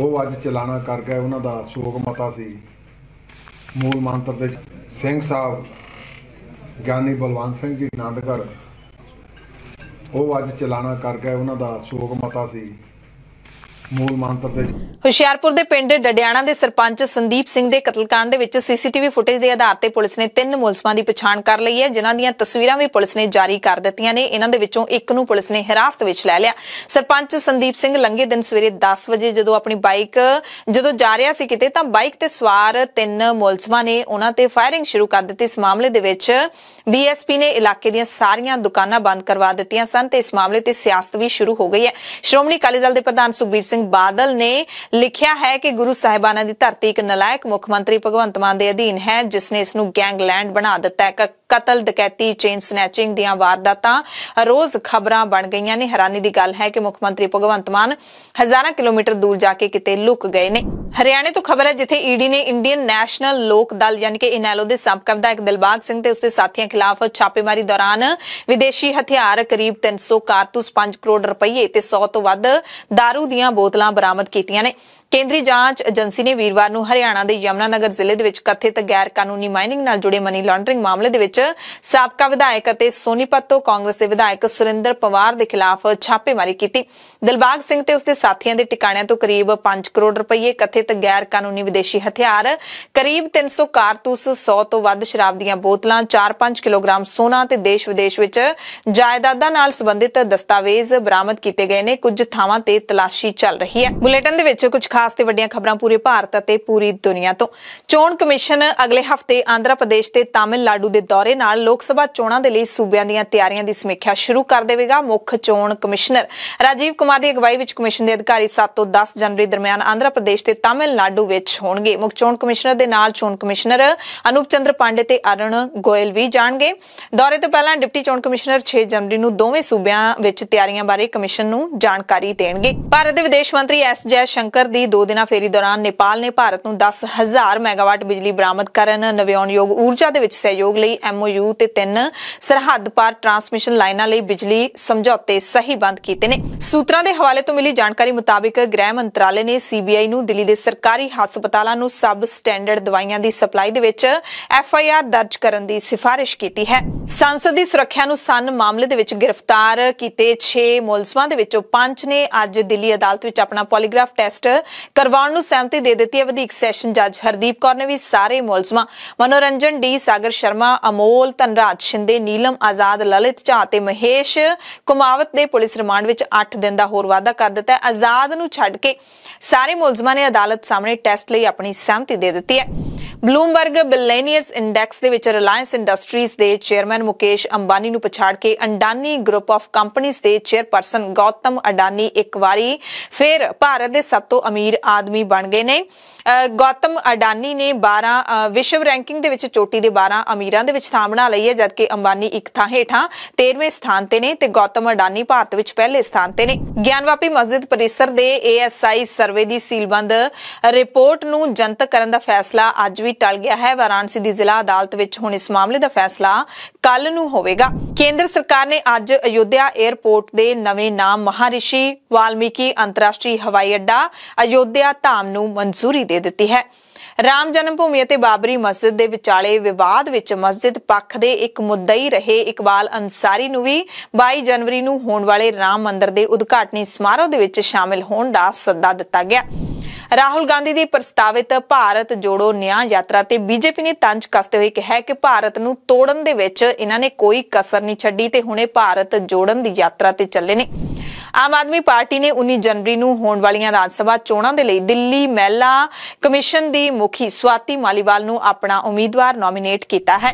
ਉਹ ਅੱਜ ਚਲਾਣਾ ਕਰ ਗਏ ਉਹਨਾਂ ਦਾ ਸ਼ੋਕ ਮਤਾ ਸੀ ਮੂਲ ਮੰਤਰ ਦੇ ਸਿੰਘ ਸਾਹਿਬ ਗਿਆਨੀ ਬਲਵੰਤ ਸਿੰਘ ਜੀ ਨੰਦਗੜ ਉਹ ਅੱਜ ਚਲਾਣਾ ਕਰ ਗਏ ਉਹਨਾਂ ਦਾ ਸ਼ੋਕ ਮਤਾ ਸੀ ਮੂਲ ਮੰਤਰ ਦੇ ਹੁਸ਼ਿਆਰਪੁਰ ਦੇ ਪਿੰਡ ਡਡਿਆਣਾ ਦੇ ਸਰਪੰਚ ਸੰਦੀਪ ਸਿੰਘ ਦੇ ਕਤਲकांड ਦੇ ਵਿੱਚ ਸੀਸੀਟੀਵੀ ਫੁਟੇਜ ਦੇ ਆਧਾਰ ਤੇ ਪੁਲਿਸ ਨੇ ਤਿੰਨ ਮੁਲਜ਼ਮਾਂ ਦੀ ਪਛਾਣ ਕਰ ਲਈ ਹੈ ਜਿਨ੍ਹਾਂ ਦੀਆਂ ਤਸਵੀਰਾਂ ਵੀ ਪੁਲਿਸ ਨੇ ਜਾਰੀ ਕਰ ਦਿੱਤੀਆਂ ਨੇ ਇਹਨਾਂ ਦੇ ਵਿੱਚੋਂ ਇੱਕ ਨੂੰ ਪੁਲਿਸ ਨੇ ਹਿਰਾਸਤ ਵਿੱਚ ਲੈ ਲਿਆ ਸਰਪੰਚ ਸੰਦੀਪ ਸਿੰਘ ਲੰਗੇ ਦਿਨ ਸਵੇਰੇ 10 ਵਜੇ ਜਦੋਂ ਆਪਣੀ ਬਾਈਕ ਜਦੋਂ ਜਾ ਰਿਹਾ ਸੀ ਕਿਤੇ ਤਾਂ ਬਾਈਕ ਤੇ ਸਵਾਰ ਤਿੰਨ ਮੁਲਜ਼ਮਾਂ ਨੇ ਉਹਨਾਂ ਤੇ ਫਾਇਰਿੰਗ ਸ਼ੁਰੂ ਕਰ ਦਿੱਤੀ ਇਸ ਮਾਮਲੇ ਦੇ ਵਿੱਚ ਬੀਐਸਪੀ ਨੇ ਇਲਾਕੇ ਦੀਆਂ ਸਾਰੀਆਂ ਦੁਕਾਨਾਂ ਬੰਦ ਕਰਵਾ ਦਿੱਤੀਆਂ ਸਨ ਤੇ ਇਸ ਮਾਮਲੇ ਤੇ ਸਿਆਸਤ ਵੀ ਸ਼ੁਰੂ ਹੋ ਗਈ ਹੈ ਸ਼੍ਰੋਮਣੀ ਅਕਾਲੀ ਦਲ ਦੇ ਪ੍ਰਧਾਨ ਸੁਖਬੀਰ ਸਿੰਘ ਸਿੰਘ ਬਾਦਲ ਨੇ ਲਿਖਿਆ ਹੈ ਕਿ ਗੁਰੂ ਸਾਹਿਬਾਨਾਂ ਦੀ ਧਰਤੀ ਇੱਕ ਨਲਾਇਕ ਮੁੱਖ ਮੰਤਰੀ ਭਗਵੰਤ ਮਾਨ ਦੇ ਅਧੀਨ ਹੈ ਜਿਸ ਨੇ ਇਸ ਨੂੰ ਗੈਂਗਲੈਂਡ ਬਣਾ ਦਿੱਤਾ ਹੈ ਕਤਲ ਡਕੈਤੀ ਚੇਨ ਸਨੈਚਿੰਗ ਦੀਆਂ ਵਾਰਦਾਤਾਂ ਰੋਜ਼ ਖਬਰਾਂ ਬਣ ਗਈਆਂ ਨੇ ਹੈਰਾਨੀ ਦੀ ਗੱਲ ਹੈ ਕਿ ਮੁੱਖ ਮੰਤਰੀ ਭਗਵੰਤ ਮਾਨ ਹਜ਼ਾਰਾਂ ਕਿਲੋਮੀਟਰ ਦੂਰ ਜਾ ਕੇ ਕਿਤੇ ਲੁਕ ਗਏ ਨੇ ਹਰਿਆਣੇ ਤੋਂ ਖਬਰ ਹੈ ਜਿੱਥੇ ਈਡੀ e ਨੇ ਇੰਡੀਅਨ ਨੈਸ਼ਨਲ ਲੋਕ ਦਲ ਯਾਨੀ ਕਿ ਇਨੈਲੋ ਦੇ ਸਾਬਕਾ ਵਿਧਾਇਕ ਦਿਲਬਾਗ ਸਿੰਘ ਤੇ ਉਸਦੇ ਸਾਥੀਆਂ ਖਿਲਾਫ ਛਾਪੇਮਾਰੀ ਦੌਰਾਨ ਵਿਦੇਸ਼ੀ ਹਥਿਆਰ ਕਰੀਬ 300 ਕਾਰਤੂਸ 5 ਕਰੋੜ ਰੁਪਏ ਤੇ 100 ਤੋਂ ਵੱਧ दारू ਦੀਆਂ ਬੋਤਲਾਂ ਬਰਾਮਦ ਕੀਤੀਆਂ ਨੇ ਕੇਂਦਰੀ ਜਾਂਚ ਏਜੰਸੀ ਨੇ ਵੀਰਵਾਰ ਨੂੰ ਹਰਿਆਣਾ ਦੇ ਯਮਨਾਨਗਰ ਜ਼ਿਲ੍ਹੇ ਦੇ ਵਿੱਚ ਕਥਿਤ ਗੈਰ ਕਾਨੂੰਨੀ ਮਾਈਨਿੰਗ ਨਾਲ ਜੁੜੇ ਮਨੀ ਲਾਂਡਰਿੰਗ ਮਾਮਲੇ ਦੇ ਵਿੱਚ ਸਾਬਕਾ ਵਿਧਾਇਕ ਅਤੇ ਸੋਨੀਪਤ ਤੋਂ ਕਾਂਗਰਸ ਦੇ ਵਿਧਾਇਕ ਸੁਰਿੰਦਰ ਪਵਾਰ ਦੇ ਖਿਲਾਫ ਛਾਪੇਮਾਰੀ ਕੀਤੀ ਦਿਲਬਾਗ ਸਿੰਘ ਤੇ ਉਸਦੇ ਸਾਥੀਆਂ ਦੇ ਟਿਕਾਣਿਆਂ ਤੋਂ ਕਰੀਬ 5 ਕਰੋੜ ਰੁਪਏ ਕਥਿਤ ਗੈਰ ਕਾਨੂੰਨੀ ਵਿਦੇਸ਼ੀ ਹਥਿਆਰ ਕਰੀਬ 300 ਕਾਰਤੂਸ 100 ਤੋਂ ਵੱਧ ਸ਼ਰਾਬ ਦੀਆਂ ਬੋਤਲਾਂ 4-5 ਕਿਲੋਗ੍ਰਾਮ ਸੋਨਾ ਤੇ ਦੇਸ਼ ਵਿਦੇਸ਼ ਵਿੱਚ ਜਾਇਦਾਦਾਂ ਨਾਲ ਸੰਬੰਧਿਤ ਦਸਤਾਵੇਜ਼ ਬਰਾਮਦ ਕੀਤੇ ਗਏ ਨੇ ਕੁਝ ਥਾਵਾਂ ਤੇ ਤਲਾਸ਼ੀ ਚੱਲ ਰਹੀ ਹੈ ਬੁਲੇਟਿਨ ਦੇ ਵਿੱਚ ਕੁਝ ਖਾਸ ਤੇ ਵੱਡੀਆਂ ਖਬਰਾਂ ਪੂਰੇ ਭਾਰਤ ਅਤੇ ਪੂਰੀ ਦੁਨੀਆ ਤੋਂ ਚੋਣ ਕਮਿਸ਼ਨ ਅਗਲੇ ਹਫਤੇ ਆਂਧਰਾ ਪ੍ਰਦੇਸ਼ ਤੇ ਤਾਮਿਲਨਾਡੂ ਦੇ ਦੌਰੇ ਬੁਲਾਰੇ ਨਾਲ ਲੋਕ ਸਭਾ ਚੋਣਾਂ ਦੇ ਲਈ ਸੂਬਿਆਂ ਦੀਆਂ ਤਿਆਰੀਆਂ ਦੀ ਸਮੀਖਿਆ ਸ਼ੁਰੂ ਕਰ ਦੇਵੇਗਾ ਮੁੱਖ ਚੋਣ ਕਮਿਸ਼ਨਰ ਰਾਜੀਵ ਕੁਮਾਰ ਦੀ ਅਗਵਾਈ ਵਿੱਚ ਕਮਿਸ਼ਨ ਦੇ ਅਧਿਕਾਰੀ 7 ਤੋਂ 10 ਜਨਵਰੀ ਦਰਮਿਆਨ ਆਂਧਰਾ ਪ੍ਰਦੇਸ਼ ਤੇ ਤਾਮਿਲਨਾਡੂ ਵਿੱਚ ਹੋਣਗੇ ਮੁੱਖ ਚੋਣ ਕਮਿਸ਼ਨਰ ਦੇ ਨਾਲ ਚੋਣ ਕਮਿਸ਼ਨਰ ਅਨੂਪ ਚੰਦਰ ਪਾਂਡੇ ਤੇ ਅਰਣ ਗੋਇਲ ਵੀ ਜਾਣਗੇ ਦੌਰੇ ਤੋਂ ਪਹਿਲਾਂ ਡਿਪਟੀ ਚੋਣ ਕਮਿਸ਼ਨਰ 6 ਜਨਵਰੀ ਨੂੰ ਦੋਵੇਂ ਸੂਬਿਆਂ ਵਿੱਚ ਤਿਆਰੀਆਂ ਬਾਰੇ ਕਮਿਸ਼ਨ ਨੂੰ ਜਾਣਕਾਰੀ ਦੇਣਗੇ ਭਾਰਤ ਦੇ ਵਿਦੇਸ਼ ਮੰਤਰੀ ਐਸ ਜੈ ਸ਼ੰਕਰ ਦੀ ਦੋ ਦਿਨਾਂ ਫੇਰੀ ਦੌਰਾਨ ਨੇਪਾਲ ਨੇ ਭਾਰਤ ਨੂੰ 10000 ਮੈਗਾਵਾਟ ਬਿਜਲੀ ਬਰਾਮਦ ਕਰਨ ਨਵਿਆਉਣਯੋਗ ਊਰਜਾ ਦੇ ਵਿੱਚ ਸਹਿਯੋਗ ਲਈ ਐਮ ਐਮਓਯੂ ਤੇ ਤਿੰਨ ਸਰਹੱਦ ਪਾਰ ਟਰਾਂਸਮਿਸ਼ਨ ਲਾਈਨਾਂ ਲਈ ਬਿਜਲੀ ਸਮਝੌਤੇ ਸਹੀ ਬੰਦ ਕੀਤੇ ਨੇ ਸੂਤਰਾਂ ਦੇ ਹਵਾਲੇ ਤੋਂ ਮਿਲੀ ਜਾਣਕਾਰੀ ਮੁਤਾਬਕ ਗ੍ਰਹਿ ਮੰਤਰਾਲੇ ਨੇ ਸੀਬੀਆਈ ਨੂੰ ਦਿੱਲੀ ਦੇ ਸਰਕਾਰੀ ਹਸਪਤਾਲਾਂ ਨੂੰ ਸਬ ਸਟੈਂਡਰਡ ਦਵਾਈਆਂ ਦੀ ਸਪਲਾਈ ਦੇ ਵਿੱਚ ਐਫਆਈਆਰ ਦਰਜ ਕਰਨ ਦੀ ਸਿਫਾਰਿਸ਼ ਕੀਤੀ ਹੈ ਸੰਸਦ ਦੀ ਸੁਰੱਖਿਆ ਨੂੰ ਸੰਨ ਮਾਮਲੇ ਦੇ ਵਿੱਚ ਗ੍ਰਿਫਤਾਰ ਕੀਤੇ 6 ਮੁਲਜ਼ਮਾਂ ਦੇ ਵਿੱਚੋਂ 5 ਨੇ ਅੱਜ ਦਿੱਲੀ ਅਦਾਲਤ ਵਿੱਚ ਆਪਣਾ ਪੋਲੀਗ੍ਰਾਫ ਟੈਸਟ ਕਰਵਾਉਣ ਨੂੰ ਸਹਿਮਤੀ ਦੇ ਦਿੱਤੀ ਹੈ ਵਧੀਕ ਸੈਸ਼ਨ ਜੱਜ ਹਰਦੀਪ ਕੌਰ ਨੇ ਵੀ ਸਾਰੇ ਮੁਲਜ਼ਮਾਂ ਮਨੋਰੰਜਨ ਡੀ ਸਾਗਰ ਸ਼ਰਮਾ ਅਮੋ ਅਨਮੋਲ ਧਨਰਾਜ ਸ਼ਿੰਦੇ ਨੀਲਮ ਆਜ਼ਾਦ ਲਲਿਤ ਝਾ ਤੇ ਮਹੇਸ਼ ਕੁਮਾਵਤ ਦੇ ਪੁਲਿਸ ਰਿਮਾਂਡ ਵਿੱਚ 8 ਦਿਨ ਦਾ ਹੋਰ ਵਾਅਦਾ ਕਰ ਦਿੱਤਾ ਹੈ ਆਜ਼ਾਦ ਨੂੰ ਛੱਡ ਕੇ ਸਾਰੇ ਮੁਲਜ਼ਮਾਂ ਨੇ ਅਦਾਲਤ ਸਾਹਮਣੇ ਟੈਸਟ ਲਈ ਆਪਣੀ ਸਹਿਮਤੀ ਦੇ ਦਿੱਤੀ ਹੈ ਬਲੂਮਬਰਗ ਬਿਲੀਨੀਅਰਸ ਇੰਡੈਕਸ ਦੇ ਵਿੱਚ ਰਿਲਾਇੰਸ ਇੰਡਸਟਰੀਜ਼ ਦੇ ਚੇਅਰਮੈਨ ਮੁਕੇਸ਼ ਅੰਬਾਨੀ ਨੂੰ ਪਛਾੜ ਕੇ ਅੰਡਾਨੀ ਗਰੁੱਪ ਆਫ ਕੰਪਨੀਆਂ ਦੇ ਚੇਅਰਪਰਸਨ ਗੌਤਮ ਅਡਾਨੀ ਇੱਕ ਵਾਰੀ ਫਿਰ ਭਾਰਤ ਦੇ ਸਭ ਤੋਂ ਅਮੀਰ ਆਦਮੀ ਬਣ ਗਏ ਨੇ ਗੌਤਮ ਅਡਾਨੀ ਨੇ 12 ਵਿਸ਼ਵ ਰੈਂਕਿੰਗ ਦੇ ਵਿੱਚ ਚੋਟੀ ਦੇ 12 ਅਮੀਰਾਂ ਦੇ ਵਿੱਚ ਥਾਂ ਬਣਾ ਲਈ ਹੈ ਜਦਕਿ ਅੰਬਾਨੀ ਇੱਕ ਥਾਂ ਹੇਠਾਂ 13ਵੇਂ ਸਥਾਨ ਤੇ ਨੇ ਤੇ ਗੌਤਮ ਅਡਾਨੀ ਭਾਰਤ ਵਿੱਚ ਪਹਿਲੇ ਸਥਾਨ ਤੇ ਨੇ ਗਿਆਨਵਾਪੀ ਮਸਜਿਦ ਪਰਿਸਰ ਦੇ ਏਐਸਆਈ ਸਰਵੇ ਦੀ ਸੀਲਬੰਦ ਰਿਪੋਰਟ ਨੂੰ ਜਨਤਕ ਕਰਨ ਦਾ ਫੈਸਲਾ ਅੱਜ ਵੀ ਟਲ ਗਿਆ ਹੈ ਵਾਰਾਨਸੀ ਦੀ ਜ਼ਿਲ੍ਹਾ ਅਦਾਲਤ ਵਿੱਚ ਹੁਣ ਇਸ ਮਾਮਲੇ ਦਾ ਫੈਸਲਾ ਕੱਲ ਨੂੰ ਹੋਵੇਗਾ ਕੇਂਦਰ ਸਰਕਾਰ ਨੇ ਅੱਜ ਅਯੋਧਿਆ 에ਅਰਪੋਰਟ ਦੇ ਨਵੇਂ ਨਾਮ ਮਹਾਰਿਸ਼ੀ ਵਾਲਮੀਕੀ ਅੰਤਰਰਾਸ਼ਟਰੀ ਹਵਾਈ ਅੱਡਾ ਅਯੋਧਿਆ ਧਾਮ ਨੂੰ ਮਨਜ਼ੂਰੀ ਦੇ ਦਿੱਤੀ ਹੈ ਰਾਮ ਜਨਮ ਭੂਮੀ ਅਤੇ ਬਾਬਰੀ ਮਸਜਿਦ ਦੇ ਵਿਚਾਲੇ ਵਿਵਾਦ ਵਿੱਚ ਮਸਜਿਦ ਪੱਖ ਦੇ ਇੱਕ ਮੁੱਦਈ ਰਹੇ ਇਕਬਾਲ ਅੰਸਾਰੀ ਨੂੰ ਵੀ 22 ਜਨਵਰੀ ਨੂੰ ਹੋਣ ਵਾਲੇ ਰਾਮ ਮੰਦਰ ਦੇ ਉਦਘਾਟਨੀ ਸਮਾਰੋਹ ਦੇ ਵਿੱਚ ਸ਼ਾਮਿਲ ਹੋਣ ਦਾ ਸੱਦਾ ਦਿੱਤਾ ਗਿਆ ਰਾਹੁਲ ਗਾਂਧੀ ਦੀ ਪ੍ਰਸਤਾਵਿਤ ਭਾਰਤ ਜੋੜੋ ਨਿਆਂ ਯਾਤਰਾ ਤੇ ਬੀਜੇਪੀ ਨੇ ਤੰਜ ਕੱਸਦੇ ਹੋਏ ਕਿਹਾ ਕਿ ਭਾਰਤ ਨੂੰ ਤੋੜਨ ਦੇ ਵਿੱਚ ਇਹਨਾਂ ਨੇ ਕੋਈ ਕਸਰ ਨਹੀਂ ਛੱਡੀ ਤੇ ਹੁਣੇ ਭਾਰਤ ਜੋੜਨ ਦੀ ਯਾਤਰਾ ਤੇ ਚੱਲੇ ਨੇ ਆਮ ਆਦਮੀ ਪਾਰਟੀ ਨੇ 19 ਜਨਵਰੀ ਨੂੰ ਹੋਣ ਵਾਲੀਆਂ ਰਾਜ ਸਭਾ ਚੋਣਾਂ ਦੇ ਲਈ ਦਿੱਲੀ ਮਹਿਲਾ ਕਮਿਸ਼ਨ ਦੀ ਮੁਖੀ ਸਵਾਤੀ ਮਾਲੀਵਾਲ ਨੂੰ ਆਪਣਾ ਉਮੀਦਵਾਰ ਨਾਮਿਨੇਟ ਕੀਤਾ ਹੈ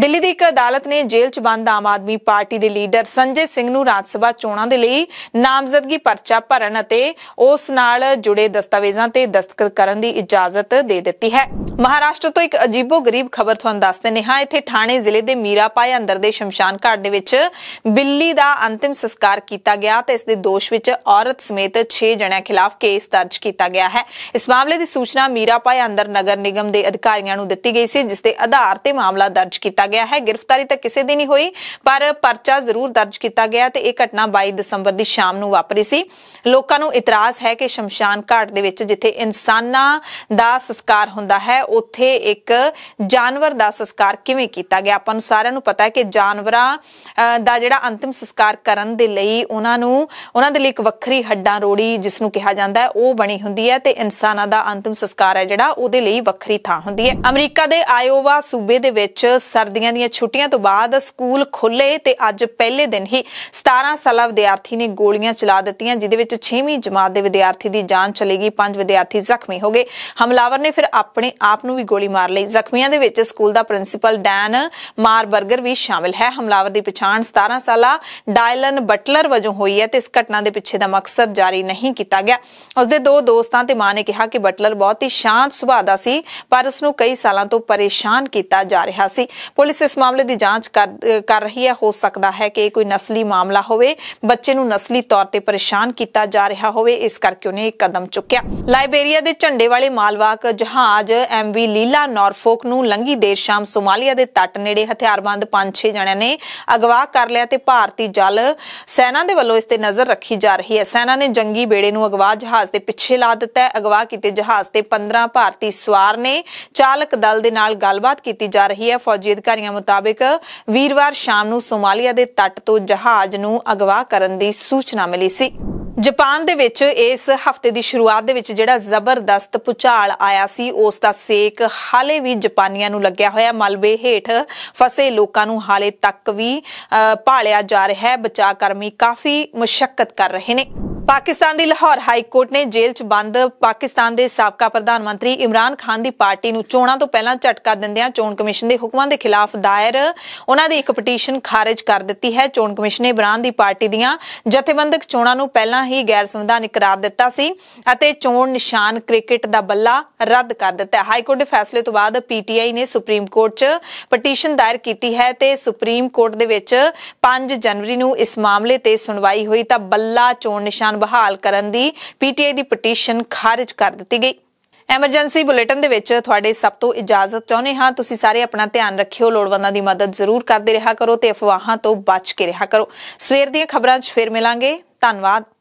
ਦਿੱਲੀ ਦੀ ਇੱਕ ਅਦਾਲਤ ਨੇ ਜੇਲ੍ਹ 'ਚ ਬੰਦ ਆਮ ਆਦਮੀ ਪਾਰਟੀ ਦੇ ਲੀਡਰ ਸੰਜੇ ਸਿੰਘ ਨੂੰ ਰਾਜ ਸਭਾ ਚੋਣਾਂ ਦੇ ਲਈ ਨਾਮਜ਼ਦਗੀ ਪਰਚਾ ਭਰਨ ਅਤੇ ਉਸ ਨਾਲ ਜੁੜੇ ਦਸਤਾਵੇਜ਼ਾਂ ਤੇ ਦਸਤਖਤ ਕਰਨ ਦੀ ਇਜਾਜ਼ਤ ਦੇ ਦਿੱਤੀ ਹੈ ਮਹਾਰਾਸ਼ਟਰ ਤੋਂ ਇੱਕ ਅਜੀਬੋ-ਗਰੀਬ ਖਬਰ ਤੁਹਾਨੂੰ ਦੱਸਦੇ ਨੇ ਹਾਂ ਇੱਥੇ ਥਾਣੇ ਜ਼ਿਲ੍ਹੇ ਦੇ ਮੀਰਾਪਾਏ ਅੰਦਰ ਦੇ ਸ਼ਮਸ਼ਾਨ ਘਾਟ ਦੇ ਵਿੱਚ ਬਿੱਲੀ ਦਾ ਅੰਤਿਮ ਸੰਸਕਾਰ ਕੀਤਾ ਗਿਆ ਤੇ ਇਸ ਦੇ ਦੋਸ਼ ਵਿੱਚ ਔਰਤ ਸਮੇਤ 6 ਜਣਿਆਂ ਖਿਲਾਫ ਕੇਸ ਦਰਜ ਕੀਤਾ ਗਿਆ ਹੈ ਇਸ ਮਾਮਲੇ ਦੀ ਸੂਚਨਾ ਮੀਰਾਪਾਏ ਅੰਦਰ ਨਗਰ ਨਿਗਮ ਦੇ ਅਧਿਕਾਰੀਆਂ ਨੂੰ ਦਿੱਤੀ ਗਈ ਸੀ ਜਿਸ ਦੇ ਆਧਾਰ ਤੇ ਮਾਮਲਾ ਦਰਜ ਕੀਤਾ ਕੀਤਾ ਗਿਆ ਹੈ ਗ੍ਰਿਫਤਾਰੀ ਤਾਂ ਕਿਸੇ ਦੀ ਨਹੀਂ ਹੋਈ ਪਰ ਪਰਚਾ ਜ਼ਰੂਰ ਦਰਜ ਕੀਤਾ ਗਿਆ ਤੇ ਇਹ ਘਟਨਾ 22 ਦਸੰਬਰ ਦੀ ਸ਼ਾਮ ਨੂੰ ਵਾਪਰੀ ਸੀ ਲੋਕਾਂ ਨੂੰ ਇਤਰਾਜ਼ ਹੈ ਕਿ ਸ਼ਮਸ਼ਾਨ ਘਾਟ ਦੇ ਵਿੱਚ ਜਿੱਥੇ ਇਨਸਾਨਾਂ ਦਾ ਸੰਸਕਾਰ ਹੁੰਦਾ ਹੈ ਉੱਥੇ ਇੱਕ ਜਾਨਵਰ ਦਾ ਸੰਸਕਾਰ ਕਿਵੇਂ ਕੀਤਾ ਗਿਆ ਆਪਾਂ ਨੂੰ ਸਾਰਿਆਂ ਨੂੰ ਪਤਾ ਹੈ ਕਿ ਜਾਨਵਰਾਂ ਦਾ ਜਿਹੜਾ ਅੰਤਿਮ ਸੰਸਕਾਰ ਕਰਨ ਦੇ ਲਈ ਉਹਨਾਂ ਨੂੰ ਉਹਨਾਂ ਦੇ ਲਈ ਇੱਕ ਵੱਖਰੀ ਹੱਡਾਂ ਰੋੜੀ ਜਿਸ ਨੂੰ ਕਿਹਾ ਜਾਂਦਾ ਹੈ ਉਹ ਬਣੀ ਹੁੰਦੀ ਹੈ ਤੇ ਇਨਸਾਨਾਂ ਦਾ ਅੰਤਿਮ ਸੰਸਕਾਰ ਹੈ ਜਿਹੜਾ ਉਹਦੇ ਲਈ ਵੱਖਰੀ ਥਾਂ ਹੁੰਦੀ ਹੈ ਅਮਰੀਕਾ ਦੇ ਆਇਓਵਾ ਸੂਬੇ ਦੇ ਵਿੱਚ ਸਰ ਸਰਦੀਆਂ ਦੀਆਂ ਛੁੱਟੀਆਂ ਤੋਂ ਬਾਅਦ ਸਕੂਲ ਖੁੱਲੇ ਤੇ ਅੱਜ ਪਹਿਲੇ ਦਿਨ ਹੀ 17 ਸਾਲਾ ਵਿਦਿਆਰਥੀ ਨੇ ਗੋਲੀਆਂ ਚਲਾ ਦਿੱਤੀਆਂ ਜਿਦੇ ਵਿੱਚ 6ਵੀਂ ਜਮਾਤ ਦੇ ਵਿਦਿਆਰਥੀ ਦੀ ਜਾਨ ਚਲੀ ਗਈ ਪੰਜ ਵਿਦਿਆਰਥੀ ਜ਼ਖਮੀ ਹੋ ਗਏ ਹਮਲਾਵਰ ਨੇ ਫਿਰ ਆਪਣੇ ਆਪ ਨੂੰ ਵੀ ਗੋਲੀ ਮਾਰ ਲਈ ਜ਼ਖਮੀਆਂ ਦੇ ਵਿੱਚ ਸਕੂਲ ਦਾ ਪ੍ਰਿੰਸੀਪਲ ਡੈਨ ਮਾਰਬਰਗਰ ਵੀ ਸ਼ਾਮਲ ਹੈ ਹਮਲਾਵਰ ਦੀ ਪਛਾਣ 17 ਸਾਲਾ ਡਾਇਲਨ ਬਟਲਰ ਵਜੋਂ ਹੋਈ ਹੈ ਤੇ ਇਸ ਘਟਨਾ ਦੇ ਪਿੱਛੇ ਦਾ ਮਕਸਦ ਜਾਰੀ ਨਹੀਂ ਕੀਤਾ ਗਿਆ ਉਸ ਦੇ ਦੋ ਦੋਸਤਾਂ ਤੇ ਮਾਂ ਨੇ ਕਿਹਾ ਕਿ ਬਟਲਰ ਬਹੁਤ ਹੀ ਸ਼ਾਂਤ ਸੁਭਾਅ ਦਾ ਸੀ ਪਰ ਉਸ ਨੂੰ ਕਈ ਸਾਲਾਂ ਤੋਂ ਪਰੇਸ਼ਾਨ ਕੀਤਾ ਜਾ ਰਿਹਾ ਸੀ ਪੁਲਿਸ ਇਸ ਮਾਮਲੇ ਦੀ ਜਾਂਚ ਕਰ ਰਹੀ ਹੈ ਹੋ ਸਕਦਾ ਹੈ ਕਿ ਕੋਈ ਨਸਲੀ ਮਾਮਲਾ ਹੋਵੇ ਬੱਚੇ ਨੂੰ ਨਸਲੀ ਤੌਰ ਤੇ ਪਰੇਸ਼ਾਨ ਕੀਤਾ ਜਾ ਰਿਹਾ ਹੋਵੇ ਇਸ ਕਰਕੇ ਉਹਨੇ ਇੱਕ ਕਦਮ ਚੁੱਕਿਆ ਲਾਇਬੇਰੀਆ ਦੇ ਝੰਡੇ ਵਾਲੇ ਮਾਲਵਾਕ ਜਹਾਜ਼ ਐਮਵੀ ਲੀਲਾ ਨਾਰਫੋਕ ਨੂੰ ਲੰਗੀ ਦੇਰ ਸ਼ਾਮ ਸੋਮਾਲੀਆ ਦੇ ਤੱਟ ਨੇੜੇ ਹਥਿਆਰਬੰਦ 5-6 ਜਣਿਆਂ ਨੇ ਅਗਵਾ ਕਰ ਲਿਆ ਤੇ ਭਾਰਤੀ ਜਲ ਸੈਨਾ ਦੇ ਵੱਲੋਂ ਇਸ ਤੇ ਨਜ਼ਰ ਰੱਖੀ ਜਾ ਰਹੀ ਹੈ ਸੈਨਾ ਨੇ ਜੰਗੀ ਬੇੜੇ ਨੂੰ ਅਗਵਾ ਜਹਾਜ਼ ਦੇ ਪਿੱਛੇ ਲਾ ਦਿੱਤਾ ਹੈ ਅਗਵਾ ਕੀਤੇ ਜਹਾਜ਼ ਤੇ 15 ਭਾਰਤੀ ਸਵਾਰ ਨੇ ਚਾਲਕ ਦਲ ਦੇ ਨਾਲ ਗੱਲਬਾਤ ਕੀਤੀ ਜਾ ਰਹੀ ਹੈ ਫੌਜੀ ਅਧਿਕਾਰੀਆਂ ਮੁਤਾਬਕ ਵੀਰਵਾਰ ਸ਼ਾਮ ਨੂੰ ਸੋਮਾਲੀਆ ਦੇ ਤੱਟ ਤੋਂ ਜਹਾਜ਼ ਨੂੰ ਅਗਵਾ ਕਰਨ ਦੀ ਸੂਚਨਾ ਮਿਲੀ ਸੀ ਜਾਪਾਨ ਦੇ ਵਿੱਚ ਇਸ ਹਫਤੇ ਦੀ ਸ਼ੁਰੂਆਤ ਦੇ ਵਿੱਚ ਜਿਹੜਾ ਜ਼ਬਰਦਸਤ ਪੁਚਾਲ ਆਇਆ ਸੀ ਉਸ ਦਾ ਸੇਕ ਹਾਲੇ ਵੀ ਜਾਪਾਨੀਆਂ ਨੂੰ ਲੱਗਿਆ ਹੋਇਆ ਮਲਬੇ ਹੇਠ ਫਸੇ ਲੋਕਾਂ ਨੂੰ ਹਾਲੇ ਤੱਕ ਵੀ ਭਾਲਿਆ ਜਾ ਰਿਹਾ ਹੈ ਬਚਾਅ ਕਰਮੀ ਕਾਫੀ ਮੁਸ਼ਕਲ ਕਰ ਰਹੇ ਨੇ ਪਾਕਿਸਤਾਨ ਦੀ ਲਾਹੌਰ ਹਾਈ ਕੋਰਟ ਨੇ ਜੇਲ੍ਹ 'ਚ ਬੰਦ ਪਾਕਿਸਤਾਨ ਦੇ ਸਾਬਕਾ ਪ੍ਰਧਾਨ ਮੰਤਰੀ ਇਮਰਾਨ ਖਾਨ ਦੀ ਪਾਰਟੀ ਨੂੰ ਚੋਣਾਂ ਤੋਂ ਪਹਿਲਾਂ ਝਟਕਾ ਦਿੰਦਿਆਂ ਚੋਣ ਕਮਿਸ਼ਨ ਦੇ ਹੁਕਮਾਂ ਦੇ ਖਿਲਾਫ ਦਾਇਰ ਉਹਨਾਂ ਦੀ ਇੱਕ ਪਟੀਸ਼ਨ ਖਾਰਜ ਕਰ ਦਿੱਤੀ ਹੈ ਚੋਣ ਕਮਿਸ਼ਨ ਨੇ ਇਮਰਾਨ ਦੀ ਪਾਰਟੀ ਦੀਆਂ ਜਥੇਬੰਦਕ ਚੋਣਾਂ ਨੂੰ ਪਹਿਲਾਂ ਹੀ ਗੈਰ ਸੰਵਿਧਾਨਿਕ ਕਰਾਰ ਦਿੱਤਾ ਸੀ ਅਤੇ ਚੋਣ ਨਿਸ਼ਾਨ ਕ੍ਰਿਕਟ ਦਾ ਬੱਲਾ ਰੱਦ ਕਰ ਦਿੱਤਾ ਹੈ ਹਾਈ ਕੋਰਟ ਦੇ ਫੈਸਲੇ ਤੋਂ ਬਾਅਦ ਪੀਟੀਆਈ ਨੇ ਸੁਪਰੀਮ ਕੋਰਟ 'ਚ ਪਟੀਸ਼ਨ ਦਾਇਰ ਕੀਤੀ ਹੈ ਤੇ ਸੁਪਰੀਮ ਕੋਰਟ ਦੇ ਵਿੱਚ 5 ਜਨਵਰੀ ਨੂੰ ਇਸ ਮਾਮਲੇ ਤੇ ਸੁਣਵਾਈ ਹੋਈ ਤਾਂ ਬੱਲਾ ਚੋਣ ਨਿਸ਼ਾਨ ਸੰਵਿਧਾਨ ਬਹਾਲ ਕਰਨ ਦੀ ਪੀਟੀਆਈ ਦੀ ਪਟੀਸ਼ਨ ਖਾਰਜ ਕਰ ਦਿੱਤੀ ਗਈ ਐਮਰਜੈਂਸੀ ਬੁਲੇਟਿਨ ਦੇ ਵਿੱਚ ਤੁਹਾਡੇ ਸਭ ਤੋਂ ਇਜਾਜ਼ਤ ਚਾਹੁੰਦੇ ਹਾਂ ਤੁਸੀਂ ਸਾਰੇ ਆਪਣਾ ਧਿਆਨ ਰੱਖਿਓ ਲੋੜਵੰਦਾਂ ਦੀ ਮਦਦ ਜ਼ਰੂਰ ਕਰਦੇ ਰਿਹਾ ਕਰੋ ਤੇ ਅਫਵਾਹਾਂ ਤੋਂ ਬਚ ਕੇ ਰਿਹਾ ਕਰੋ ਸਵੇਰ ਦੀਆਂ ਖਬਰਾਂ 'ਚ ਫੇਰ ਮਿਲਾਂਗੇ ਧੰਨਵਾਦ